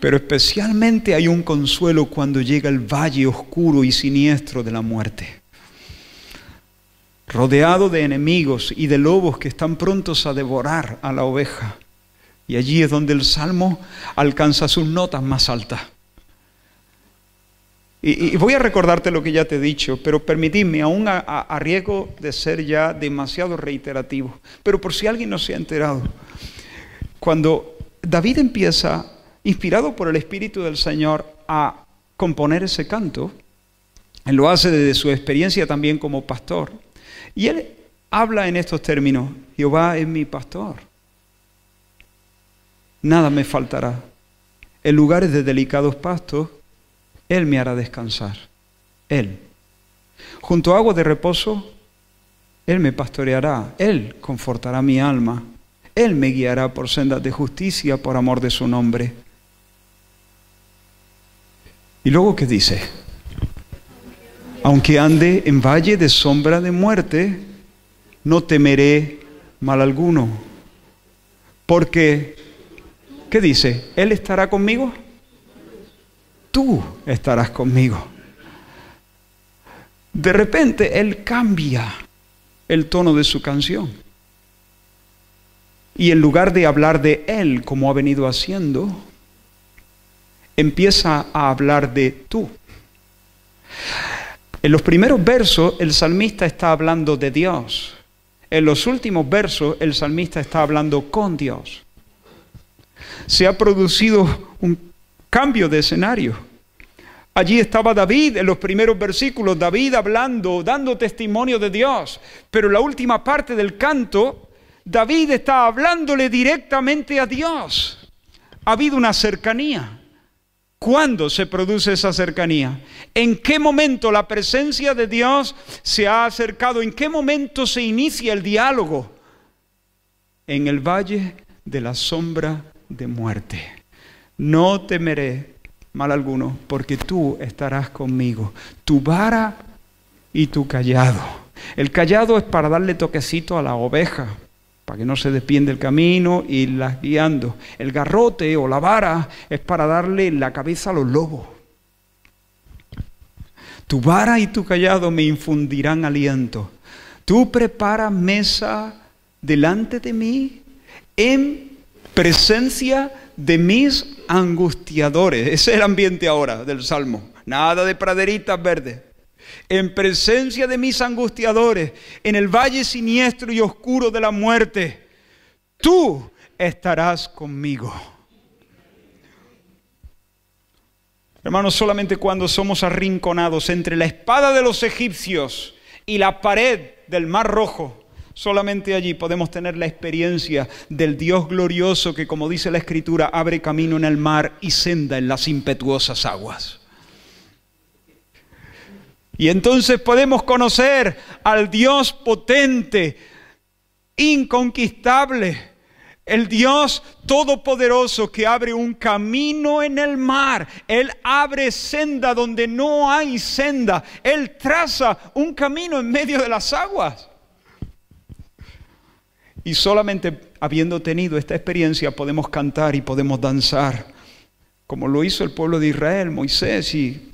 Pero especialmente hay un consuelo cuando llega el valle oscuro y siniestro de la muerte. Rodeado de enemigos y de lobos que están prontos a devorar a la oveja. Y allí es donde el salmo alcanza sus notas más altas. Y, voy a recordarte lo que ya te he dicho, pero permitidme, aún a, a riesgo de ser ya demasiado reiterativo, pero por si alguien no se ha enterado, cuando David empieza, inspirado por el Espíritu del Señor, a componer ese canto, él lo hace desde su experiencia también como pastor, y él habla en estos términos, Jehová es mi pastor nada me faltará. En lugares de delicados pastos, Él me hará descansar. Él. Junto a agua de reposo, Él me pastoreará. Él confortará mi alma. Él me guiará por sendas de justicia por amor de su nombre. ¿Y luego qué dice? Aunque ande en valle de sombra de muerte, no temeré mal alguno, porque ¿Qué dice? Él estará conmigo. Tú estarás conmigo. De repente Él cambia el tono de su canción. Y en lugar de hablar de Él como ha venido haciendo, empieza a hablar de tú. En los primeros versos el salmista está hablando de Dios. En los últimos versos el salmista está hablando con Dios se ha producido un cambio de escenario. Allí estaba David en los primeros versículos, David hablando, dando testimonio de Dios. Pero en la última parte del canto, David está hablándole directamente a Dios. Ha habido una cercanía. ¿Cuándo se produce esa cercanía? ¿En qué momento la presencia de Dios se ha acercado? ¿En qué momento se inicia el diálogo? En el valle de la sombra de muerte. No temeré mal alguno, porque tú estarás conmigo. Tu vara y tu callado. El callado es para darle toquecito a la oveja, para que no se despiende el camino y las guiando. El garrote o la vara es para darle la cabeza a los lobos. Tu vara y tu callado me infundirán aliento. Tú preparas mesa delante de mí en presencia de mis angustiadores. Ese es el ambiente ahora del Salmo. Nada de praderitas verdes. En presencia de mis angustiadores, en el valle siniestro y oscuro de la muerte, tú estarás conmigo. Hermanos, solamente cuando somos arrinconados entre la espada de los egipcios y la pared del Mar Rojo, Solamente allí podemos tener la experiencia del Dios glorioso que, como dice la Escritura, abre camino en el mar y senda en las impetuosas aguas. Y entonces podemos conocer al Dios potente, inconquistable, el Dios todopoderoso que abre un camino en el mar. Él abre senda donde no hay senda. Él traza un camino en medio de las aguas. Y solamente habiendo tenido esta experiencia podemos cantar y podemos danzar, como lo hizo el pueblo de Israel, Moisés y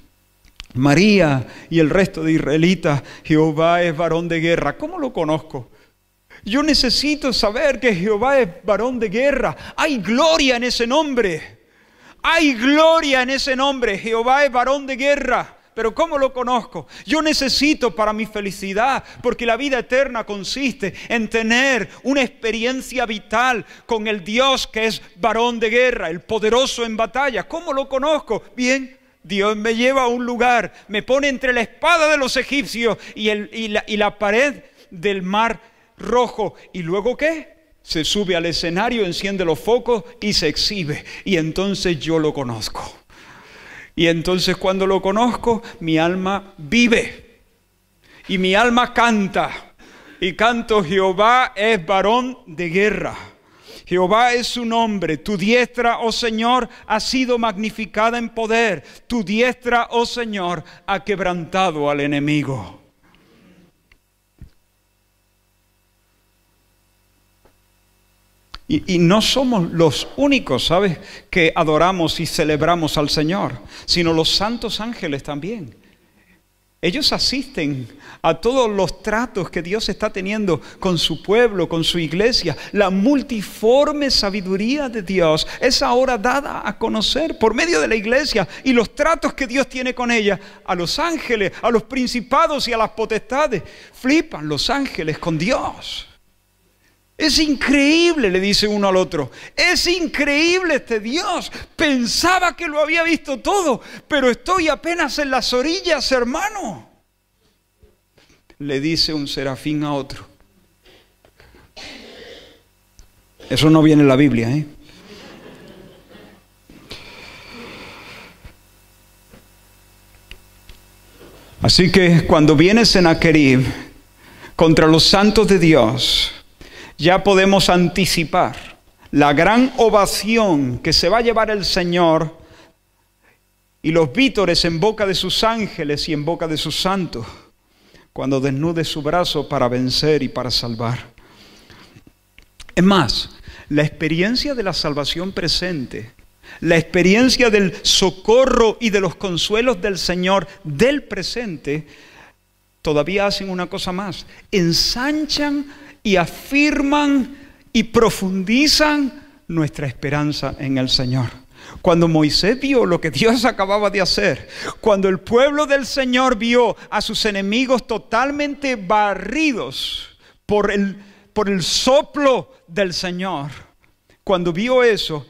María y el resto de israelitas. Jehová es varón de guerra. ¿Cómo lo conozco? Yo necesito saber que Jehová es varón de guerra. Hay gloria en ese nombre. Hay gloria en ese nombre. Jehová es varón de guerra pero ¿cómo lo conozco? Yo necesito para mi felicidad, porque la vida eterna consiste en tener una experiencia vital con el Dios que es varón de guerra, el poderoso en batalla. ¿Cómo lo conozco? Bien, Dios me lleva a un lugar, me pone entre la espada de los egipcios y, la, la pared del mar rojo. ¿Y luego qué? Se sube al escenario, enciende los focos y se exhibe. Y entonces yo lo conozco. Y entonces cuando lo conozco, mi alma vive y mi alma canta. Y canto, Jehová es varón de guerra. Jehová es su nombre. Tu diestra, oh Señor, ha sido magnificada en poder. Tu diestra, oh Señor, ha quebrantado al enemigo. Y, no somos los únicos, ¿sabes?, que adoramos y celebramos al Señor, sino los santos ángeles también. Ellos asisten a todos los tratos que Dios está teniendo con su pueblo, con su iglesia. La multiforme sabiduría de Dios es ahora dada a conocer por medio de la iglesia y los tratos que Dios tiene con ella a los ángeles, a los principados y a las potestades. Flipan los ángeles con Dios. Es increíble, le dice uno al otro. Es increíble este Dios. Pensaba que lo había visto todo, pero estoy apenas en las orillas, hermano. Le dice un serafín a otro. Eso no viene en la Biblia, ¿eh? Así que cuando viene Senaquerib contra los santos de Dios, ya podemos anticipar la gran ovación que se va a llevar el Señor y los vítores en boca de sus ángeles y en boca de sus santos, cuando desnude su brazo para vencer y para salvar. Es más, la experiencia de la salvación presente, la experiencia del socorro y de los consuelos del Señor del presente, todavía hacen una cosa más, ensanchan y afirman y profundizan nuestra esperanza en el Señor. Cuando Moisés vio lo que Dios [LAUGHS] acababa de hacer, cuando el pueblo del Señor vio a sus enemigos totalmente barridos por el, por el soplo del Señor, cuando vio eso,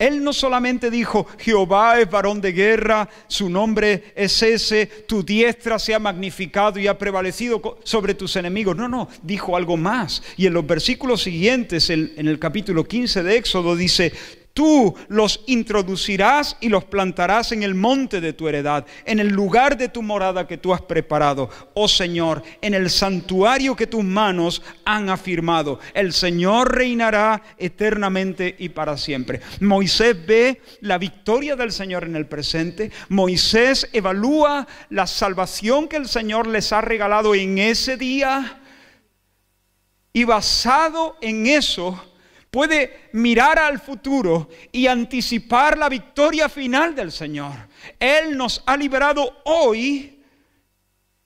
él no solamente dijo, Jehová es varón de guerra, su nombre es ese, tu diestra se ha magnificado y ha prevalecido sobre tus enemigos. No, no, dijo algo más. Y en los versículos siguientes, en el capítulo 15 de Éxodo, dice, Tú los introducirás y los plantarás en el monte de tu heredad, en el lugar de tu morada que tú has preparado, oh Señor, en el santuario que tus manos han afirmado. El Señor reinará eternamente y para siempre. Moisés ve la victoria del Señor en el presente. Moisés evalúa la salvación que el Señor les ha regalado en ese día. Y basado en eso, puede mirar al futuro y anticipar la victoria final del Señor. Él nos ha liberado hoy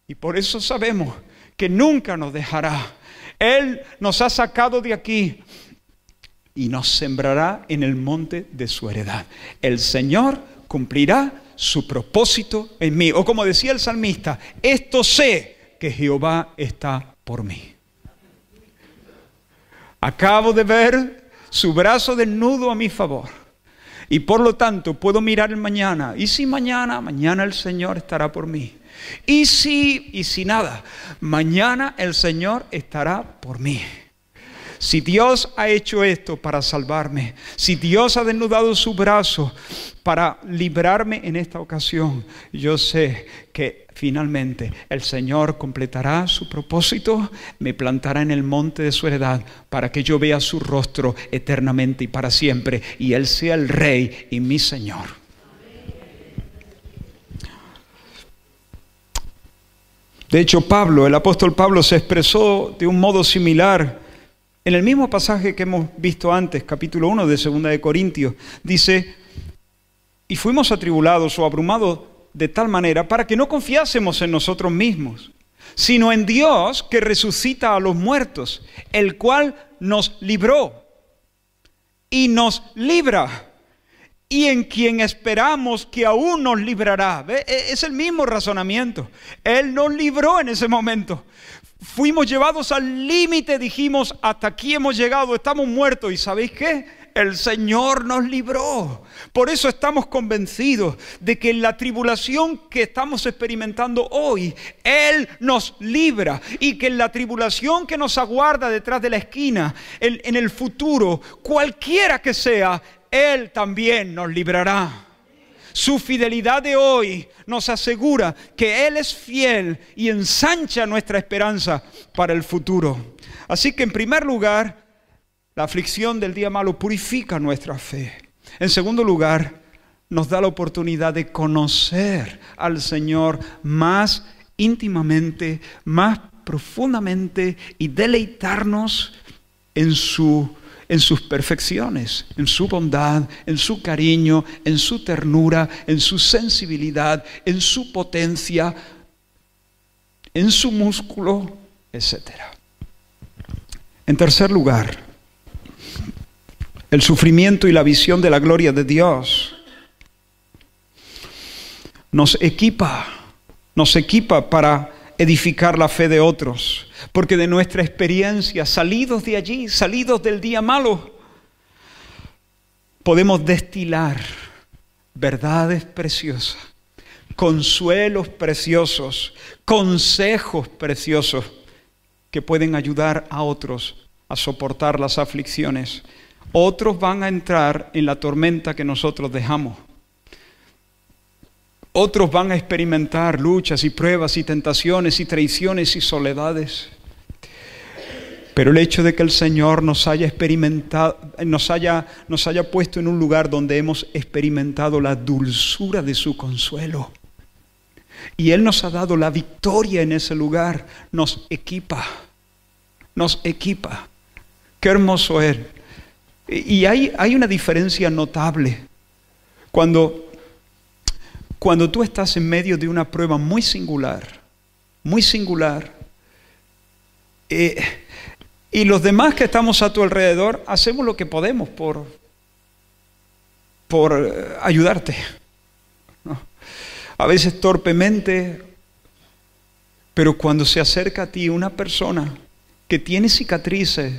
y por eso sabemos que nunca nos dejará. Él nos ha sacado de aquí y nos sembrará en el monte de su heredad. El Señor cumplirá su propósito en mí. O como decía el salmista, esto sé que Jehová está por mí. Acabo de ver su brazo desnudo a mi favor. Y por lo tanto puedo mirar el mañana. Y si mañana, mañana el Señor estará por mí. Y si, y si nada, mañana el Señor estará por mí si Dios ha hecho esto para salvarme, si Dios ha desnudado su brazo para librarme en esta ocasión, yo sé que finalmente el Señor completará su propósito, me plantará en el monte de su heredad para que yo vea su rostro eternamente y para siempre, y Él sea el Rey y mi Señor. De hecho, Pablo, el apóstol Pablo, se expresó de un modo similar en el mismo pasaje que hemos visto antes, capítulo 1 de 2 de Corintios, dice, y fuimos atribulados o abrumados de tal manera para que no confiásemos en nosotros mismos, sino en Dios que resucita a los muertos, el cual nos libró y nos libra y en quien esperamos que aún nos librará. E, es el mismo razonamiento. Él nos libró en ese momento fuimos llevados al límite, dijimos, hasta aquí hemos llegado, estamos muertos. ¿Y sabéis qué? El Señor nos libró. Por eso estamos convencidos de que en la tribulación que estamos experimentando hoy, Él nos libra. Y que en la tribulación que nos aguarda detrás de la esquina, en, en el futuro, cualquiera que sea, Él también nos librará. Su fidelidad de hoy nos asegura que Él es fiel y ensancha nuestra esperanza para el futuro. Así que en primer lugar, la aflicción del día malo purifica nuestra fe. En segundo lugar, nos da la oportunidad de conocer al Señor más íntimamente, más profundamente y deleitarnos en su en sus perfecciones, en su bondad, en su cariño, en su ternura, en su sensibilidad, en su potencia, en su músculo, etc. En tercer lugar, el sufrimiento y la visión de la gloria de Dios nos equipa, nos equipa para edificar la fe de otros porque de nuestra experiencia, salidos de allí, salidos del día malo, podemos destilar verdades preciosas, consuelos preciosos, consejos preciosos que pueden ayudar a otros a soportar las aflicciones. Otros van a entrar en la tormenta que nosotros dejamos. Otros van a experimentar luchas y pruebas y tentaciones y traiciones y soledades. Pero el hecho de que el Señor nos haya experimentado, nos haya, nos haya puesto en un lugar donde hemos experimentado la dulzura de su consuelo. Y Él nos ha dado la victoria en ese lugar, nos equipa, nos equipa. Qué hermoso es. Y hay, hay una diferencia notable. Cuando, cuando tú estás en medio de una prueba muy singular, muy singular, eh, y los demás que estamos a tu alrededor hacemos lo que podemos por, por eh, ayudarte. A veces torpemente, pero cuando se acerca a ti una persona que tiene cicatrices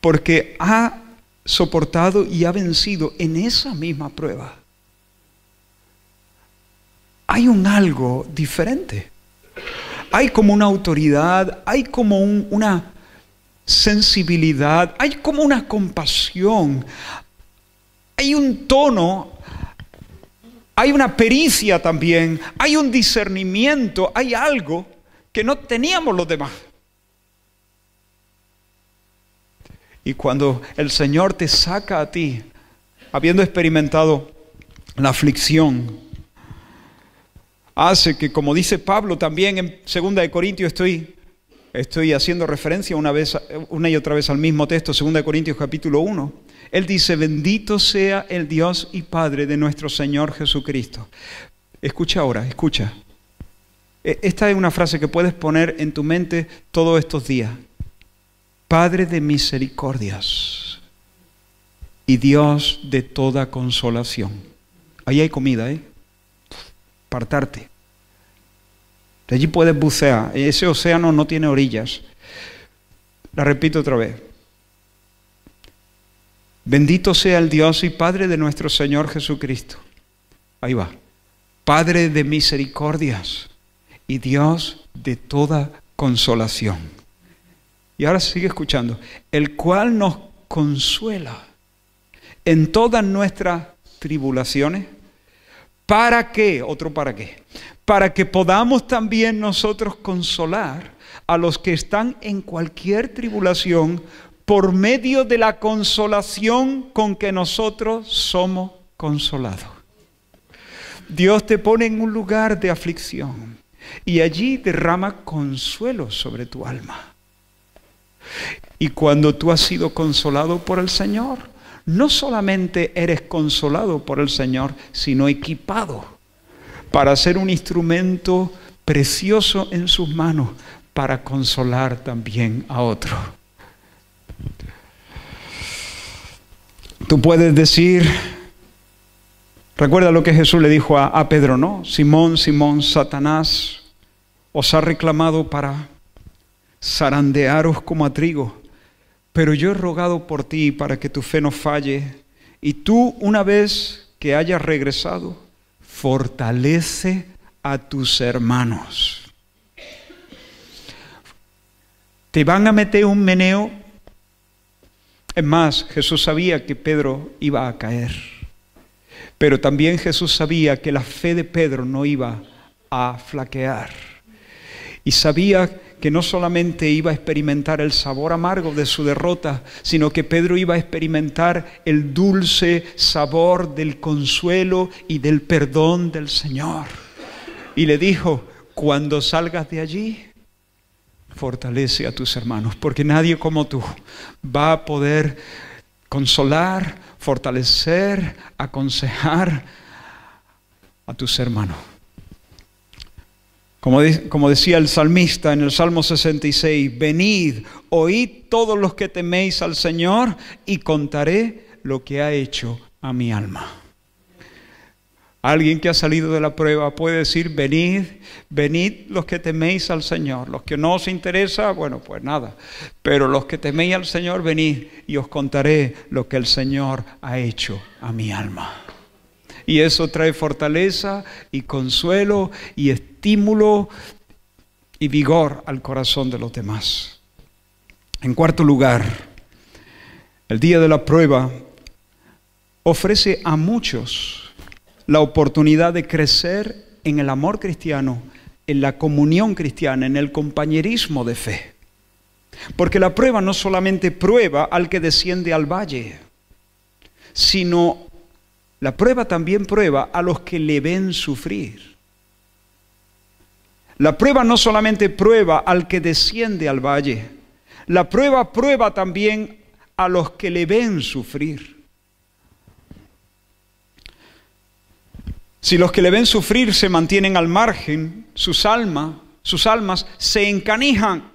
porque ha soportado y ha vencido en esa misma prueba, hay un algo diferente. Hay como una autoridad, hay como una sensibilidad, hay como una compasión, hay un tono, hay una pericia también, hay un discernimiento, hay algo que no teníamos los demás. Y cuando el Señor te saca a ti, habiendo experimentado la aflicción, hace que, como dice Pablo también en 2 Corintios, estoy Estoy haciendo referencia una, vez, una y otra vez al mismo texto, 2 Corintios capítulo 1. Él dice, bendito sea el Dios y Padre de nuestro Señor Jesucristo. Escucha ahora, escucha. E, esta es una frase que puedes poner en tu mente todos estos días. Padre de misericordias y Dios de toda consolación. Ahí hay comida, ¿eh? Partarte. De allí puedes bucear. Ese océano no tiene orillas. La repito otra vez. Bendito sea el Dios y Padre de nuestro Señor Jesucristo. Ahí va. Padre de misericordias y Dios de toda consolación. Y ahora sigue escuchando. El cual nos consuela en todas nuestras tribulaciones. ¿Para qué? Otro para qué para que podamos también nosotros consolar a los que están en cualquier tribulación por medio de la consolación con que nosotros somos consolados. Dios te pone en un lugar de aflicción y allí derrama consuelo sobre tu alma. Y cuando tú has sido consolado por el Señor, no solamente eres consolado por el Señor, sino equipado para ser un instrumento precioso en sus manos para consolar también a otro. Tú puedes decir, recuerda lo que Jesús le dijo a, Pedro, ¿no? Simón, Simón, Satanás os ha reclamado para zarandearos como a trigo, pero yo he rogado por ti para que tu fe no falle, y tú una vez que hayas regresado, fortalece a tus hermanos. Te van a meter un meneo. Es más, Jesús sabía que Pedro iba a caer. Pero también Jesús sabía que la fe de Pedro no iba a flaquear. Y sabía que no solamente iba a experimentar el sabor amargo de su derrota, sino que Pedro iba a experimentar el dulce sabor del consuelo y del perdón del Señor. Y le dijo, cuando salgas de allí, fortalece a tus hermanos, porque nadie como tú va a poder consolar, fortalecer, aconsejar a tus hermanos. Como, decía el salmista en el Salmo 66, venid, oíd todos los que teméis al Señor y contaré lo que ha hecho a mi alma. Alguien que ha salido de la prueba puede decir, venid, venid los que teméis al Señor. Los que no os interesa, bueno, pues nada. Pero los que teméis al Señor, venid y os contaré lo que el Señor ha hecho a mi alma y eso trae fortaleza y consuelo y estímulo y vigor al corazón de los demás. En cuarto lugar, el día de la prueba ofrece a muchos la oportunidad de crecer en el amor cristiano, en la comunión cristiana, en el compañerismo de fe. Porque la prueba no solamente prueba al que desciende al valle, sino la prueba también prueba a los que le ven sufrir. La prueba no solamente prueba al que desciende al valle, la prueba prueba también a los que le ven sufrir. Si los que le ven sufrir se mantienen al margen, sus almas, sus almas se encanijan.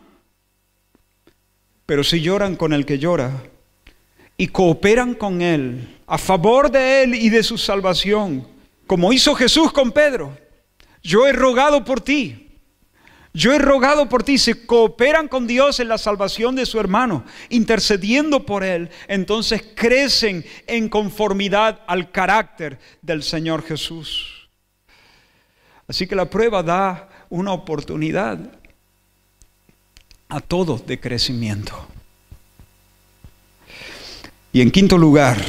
Pero si lloran con el que llora, y cooperan con Él, a favor de Él y de su salvación, como hizo Jesús con Pedro. Yo he rogado por ti. Yo he rogado por ti, si cooperan con Dios en la salvación de su hermano, intercediendo por él, entonces crecen en conformidad al carácter del Señor Jesús. Así que la prueba da una oportunidad a todos de crecimiento. Y en quinto lugar,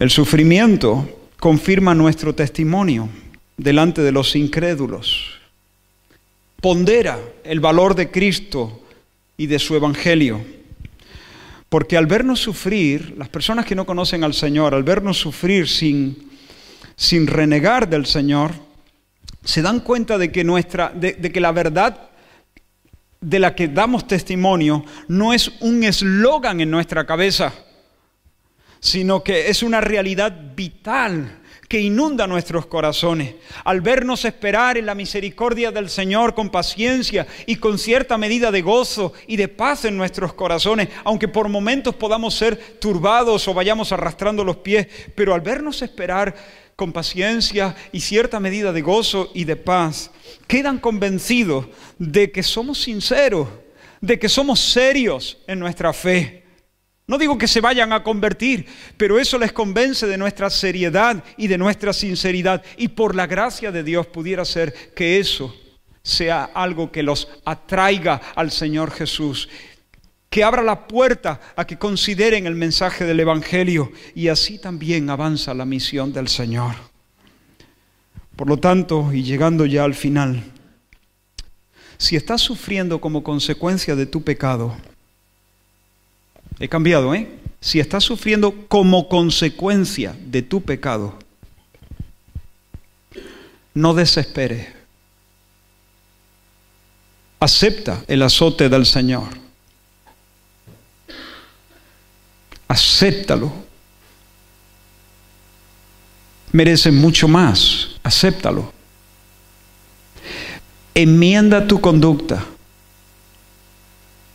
el sufrimiento confirma nuestro testimonio delante de los incrédulos. Pondera el valor de Cristo y de su Evangelio. Porque al vernos sufrir, las personas que no conocen al Señor, al vernos sufrir sin, sin renegar del Señor, se dan cuenta de que, nuestra, de, de que la verdad de la que damos testimonio no es un eslogan en nuestra cabeza, sino que es una realidad vital que inunda nuestros corazones. Al vernos esperar en la misericordia del Señor con paciencia y con cierta medida de gozo y de paz en nuestros corazones, aunque por momentos podamos ser turbados o vayamos arrastrando los pies, pero al vernos esperar con paciencia y cierta medida de gozo y de paz, quedan convencidos de que somos sinceros, de que somos serios en nuestra fe. No digo que se vayan a convertir, pero eso les convence de nuestra seriedad y de nuestra sinceridad. Y por la gracia de Dios pudiera ser que eso sea algo que los atraiga al Señor Jesús que abra la puerta a que consideren el mensaje del Evangelio y así también avanza la misión del Señor. Por lo tanto, y llegando ya al final, si estás sufriendo como consecuencia de tu pecado, he cambiado, ¿eh? Si estás sufriendo como consecuencia de tu pecado, no desespere, Acepta el azote del Señor acéptalo. Merece mucho más, acéptalo. Enmienda tu conducta.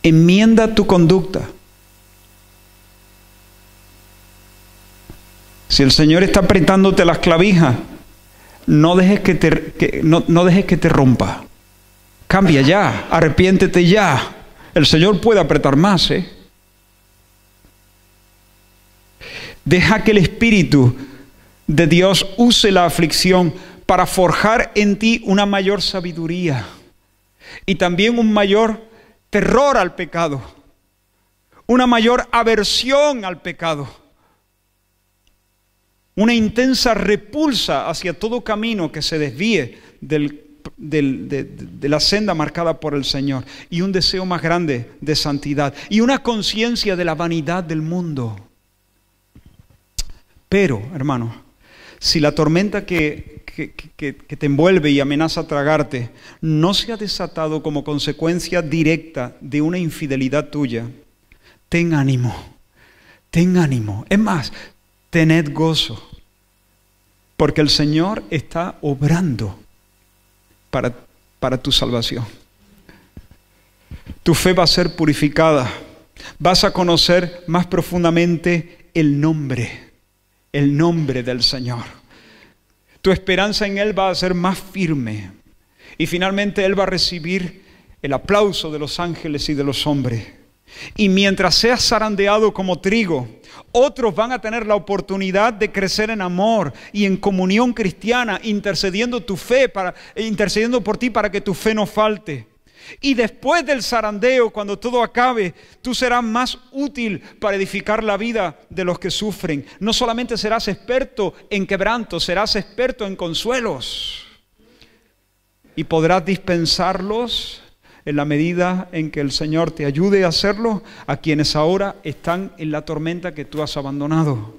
Enmienda tu conducta. Si el Señor está apretándote las clavijas, no dejes que te, no, no dejes que te rompa. Cambia ya, arrepiéntete ya. El Señor puede apretar más, ¿eh? Deja que el Espíritu de Dios use la aflicción para forjar en ti una mayor sabiduría y también un mayor terror al pecado, una mayor aversión al pecado, una intensa repulsa hacia todo camino que se desvíe de la senda marcada por el Señor y un deseo más grande de santidad y una conciencia de la vanidad del mundo. Pero, hermano, si la tormenta que, te envuelve y amenaza tragarte no se ha desatado como consecuencia directa de una infidelidad tuya, ten ánimo, ten ánimo. Es más, tened gozo, porque el Señor está obrando para tu salvación. Tu fe va a ser purificada, vas a conocer más profundamente el nombre el nombre del Señor. Tu esperanza en Él va a ser más firme y finalmente Él va a recibir el aplauso de los ángeles y de los hombres. Y mientras seas zarandeado como trigo, otros van a tener la oportunidad de crecer en amor y en comunión cristiana, intercediendo tu fe, para, e intercediendo por ti para que tu fe no falte. Y después del zarandeo, cuando todo acabe, tú serás más útil para edificar la vida de los que sufren. No solamente serás experto en quebranto, serás experto en consuelos. Y podrás dispensarlos en la medida en que el Señor te ayude a hacerlo a quienes ahora están en la tormenta que tú has abandonado.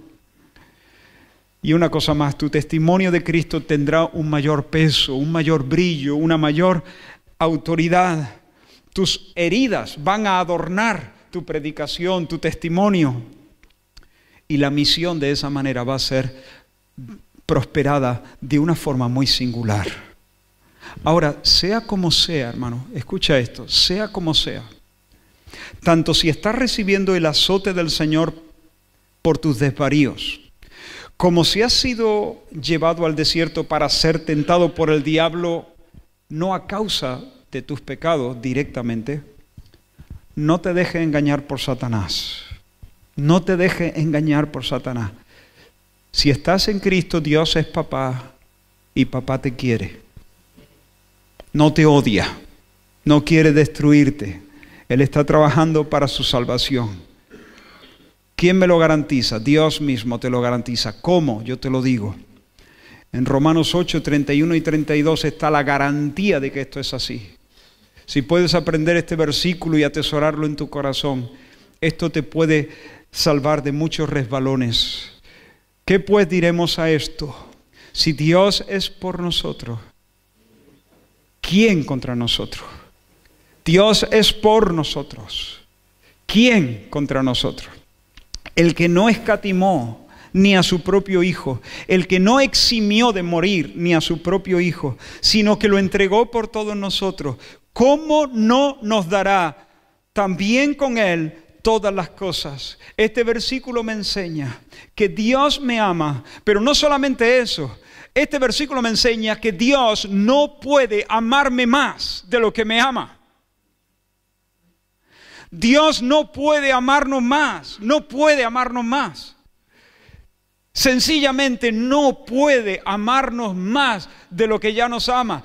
Y una cosa más, tu testimonio de Cristo tendrá un mayor peso, un mayor brillo, una mayor autoridad. Tus heridas van a adornar tu predicación, tu testimonio. Y la misión de esa manera va a ser prosperada de una forma muy singular. Ahora, sea como sea, hermano, escucha esto, sea como sea, tanto si estás recibiendo el azote del Señor por tus desvaríos, como si has sido llevado al desierto para ser tentado por el diablo no a causa de tus pecados directamente, no te deje engañar por Satanás. No te deje engañar por Satanás. Si estás en Cristo, Dios es papá y papá te quiere. No te odia, no quiere destruirte. Él está trabajando para su salvación. ¿Quién me lo garantiza? Dios mismo te lo garantiza. ¿Cómo? Yo te lo digo. En Romanos 8, 31 y 32 está la garantía de que esto es así. Si puedes aprender este versículo y atesorarlo en tu corazón, esto te puede salvar de muchos resbalones. ¿Qué pues diremos a esto? Si Dios es por nosotros, ¿quién contra nosotros? Dios es por nosotros. ¿Quién contra nosotros? El que no escatimó ni a su propio Hijo, el que no eximió de morir ni a su propio Hijo, sino que lo entregó por todos nosotros, ¿cómo no nos dará también con Él todas las cosas. Este versículo me enseña que Dios me ama, pero no solamente eso. Este versículo me enseña que Dios no puede amarme más de lo que me ama. Dios no puede amarnos más, no puede amarnos más. Sencillamente no puede amarnos más de lo que ya nos ama.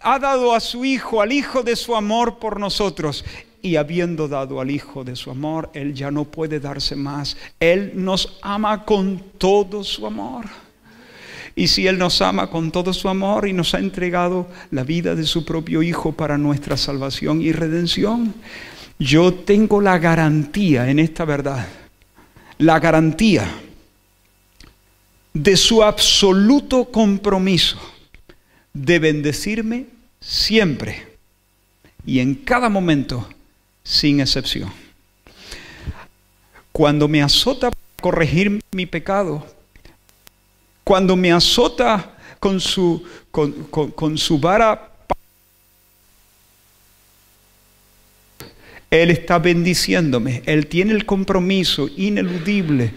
Ha dado a su Hijo, al Hijo de su amor por nosotros. Y habiendo dado al Hijo de su amor, Él ya no puede darse más. Él nos ama con todo su amor. Y si Él nos ama con todo su amor y nos ha entregado la vida de su propio Hijo para nuestra salvación y redención, yo tengo la garantía en esta verdad. La garantía de su absoluto compromiso de bendecirme siempre y en cada momento sin excepción. Cuando me azota para corregir mi pecado, cuando me azota con su, con, su vara, Él está bendiciéndome, Él tiene el compromiso ineludible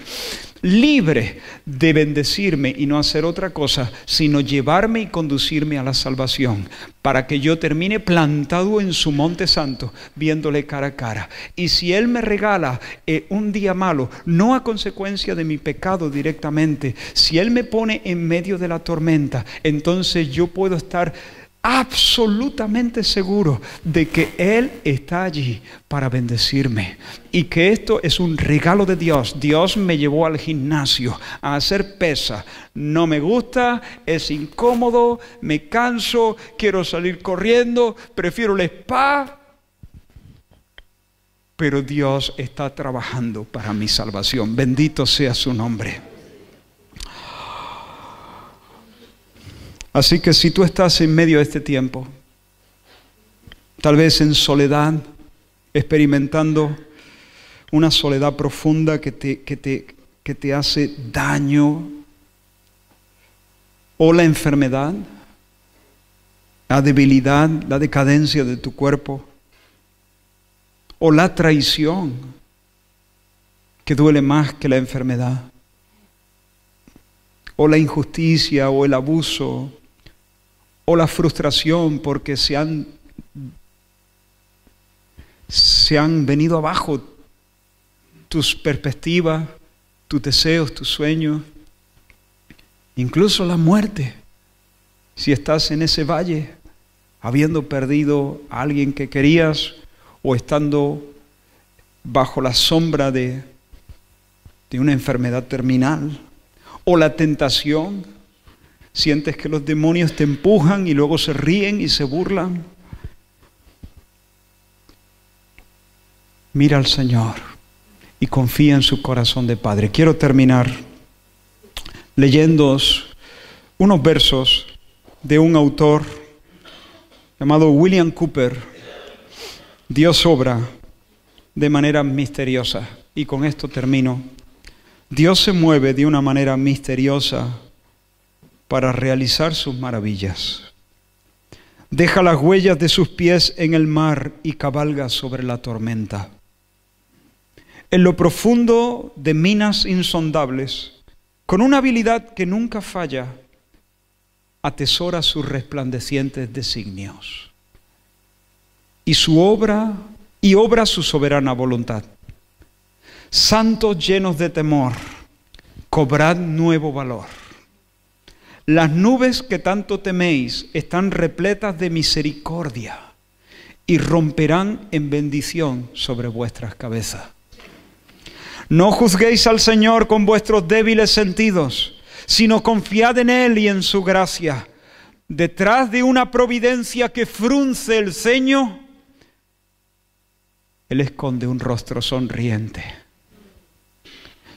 libre de bendecirme y no hacer otra cosa, sino llevarme y conducirme a la salvación, para que yo termine plantado en su monte santo, viéndole cara a cara. Y si Él me regala eh, un día malo, no a consecuencia de mi pecado directamente, si Él me pone en medio de la tormenta, entonces yo puedo estar absolutamente seguro de que Él está allí para bendecirme y que esto es un regalo de Dios. Dios me llevó al gimnasio a hacer pesa. No me gusta, es incómodo, me canso, quiero salir corriendo, prefiero el spa. Pero Dios está trabajando para mi salvación. Bendito sea su nombre. Así que si tú estás en medio de este tiempo, tal vez en soledad, experimentando una soledad profunda que te, que te, que te hace daño, o la enfermedad, la debilidad, la decadencia de tu cuerpo, o la traición, que duele más que la enfermedad, o la injusticia o el abuso, o la frustración porque se han, se han venido abajo tus perspectivas, tus deseos, tus sueños, incluso la muerte. Si estás en ese valle, habiendo perdido a alguien que querías o estando bajo la sombra de, de una enfermedad terminal, o la tentación sientes que los demonios te empujan y luego se ríen y se burlan. Mira al Señor y confía en su corazón de Padre. Quiero terminar leyendo unos versos de un autor llamado William Cooper. Dios obra de manera misteriosa. Y con esto termino. Dios se mueve de una manera misteriosa para realizar sus maravillas. Deja las huellas de sus pies en el mar y cabalga sobre la tormenta. En lo profundo de minas insondables, con una habilidad que nunca falla, atesora sus resplandecientes designios y su obra y obra su soberana voluntad. Santos llenos de temor, cobrad nuevo valor las nubes que tanto teméis están repletas de misericordia y romperán en bendición sobre vuestras cabezas. No juzguéis al Señor con vuestros débiles sentidos, sino confiad en Él y en su gracia. Detrás de una providencia que frunce el ceño, Él esconde un rostro sonriente.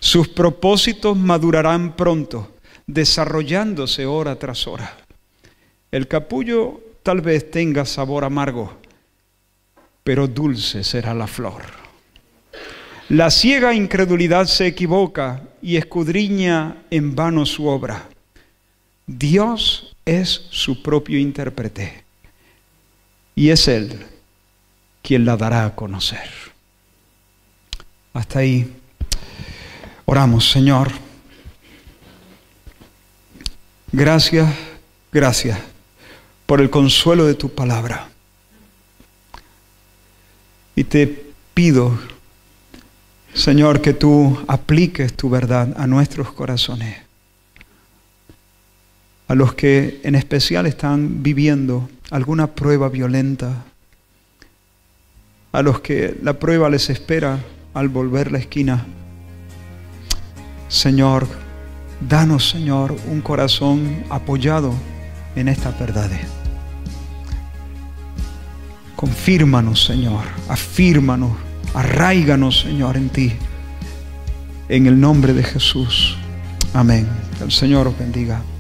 Sus propósitos madurarán pronto desarrollándose hora tras hora. El capullo tal vez tenga sabor amargo, pero dulce será la flor. La ciega incredulidad se equivoca y escudriña en vano su obra. Dios es su propio intérprete y es Él quien la dará a conocer. Hasta ahí. Oramos, Señor. Gracias, gracias por el consuelo de tu palabra. Y te pido, Señor, que tú apliques tu verdad a nuestros corazones, a los que en especial están viviendo alguna prueba violenta, a los que la prueba les espera al volver la esquina. Señor, Danos, Señor, un corazón apoyado en estas verdades. Confírmanos, Señor, afírmanos, arraiganos, Señor, en ti. En el nombre de Jesús. Amén. Que el Señor os bendiga.